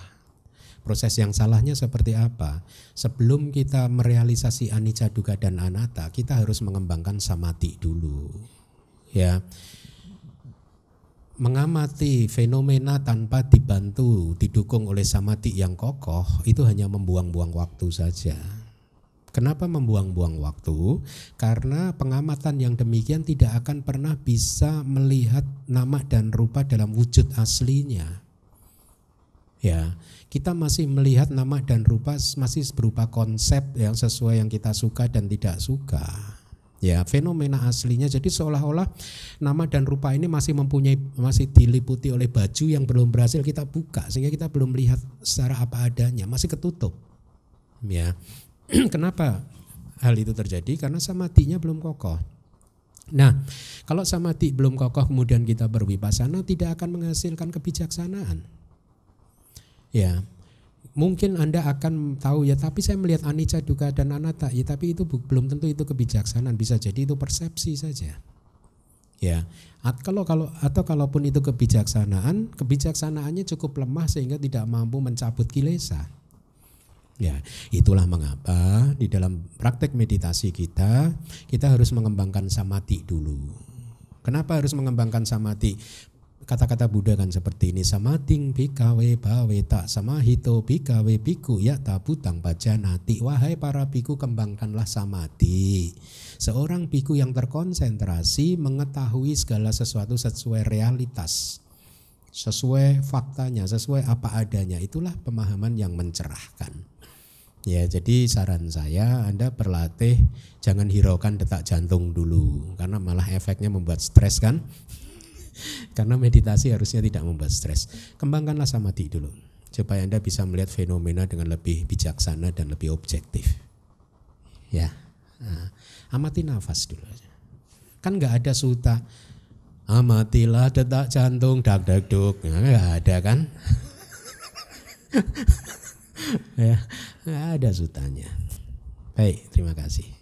Proses yang salahnya seperti apa? Sebelum kita merealisasi anicca, Duga dan anatta, kita harus mengembangkan samati dulu. Ya. Mengamati fenomena tanpa dibantu, didukung oleh samati yang kokoh itu hanya membuang-buang waktu saja. Kenapa membuang-buang waktu? Karena pengamatan yang demikian tidak akan pernah bisa melihat nama dan rupa dalam wujud aslinya. Ya, kita masih melihat nama dan rupa masih berupa konsep yang sesuai yang kita suka dan tidak suka. Ya, fenomena aslinya jadi seolah-olah nama dan rupa ini masih mempunyai masih diliputi oleh baju yang belum berhasil kita buka sehingga kita belum melihat secara apa adanya, masih ketutup. Ya. Kenapa hal itu terjadi? Karena samatinya belum kokoh. Nah, kalau samadhi belum kokoh kemudian kita berwipasana tidak akan menghasilkan kebijaksanaan. Ya, mungkin Anda akan tahu ya, tapi saya melihat Anica juga dan anatta. Ya, tapi itu belum tentu itu kebijaksanaan, bisa jadi itu persepsi saja. Ya, At, kalau kalau atau kalaupun itu kebijaksanaan, kebijaksanaannya cukup lemah sehingga tidak mampu mencabut kilesa. Ya, itulah mengapa di dalam praktek meditasi kita, kita harus mengembangkan samati dulu. Kenapa harus mengembangkan samati? kata-kata Buddha kan seperti ini samating bikawe bawe tak sama hito bikawe piku ya tak butang baca nati wahai para piku kembangkanlah samati seorang piku yang terkonsentrasi mengetahui segala sesuatu sesuai realitas sesuai faktanya sesuai apa adanya itulah pemahaman yang mencerahkan Ya, jadi saran saya Anda berlatih jangan hiraukan detak jantung dulu karena malah efeknya membuat stres kan. Karena meditasi harusnya tidak membuat stres. Kembangkanlah samadhi dulu supaya Anda bisa melihat fenomena dengan lebih bijaksana dan lebih objektif. Ya. Nah, amati nafas dulu aja. Kan nggak ada suta amatilah detak jantung dak dak duk ya, nggak ada kan ya nggak ada sutanya baik terima kasih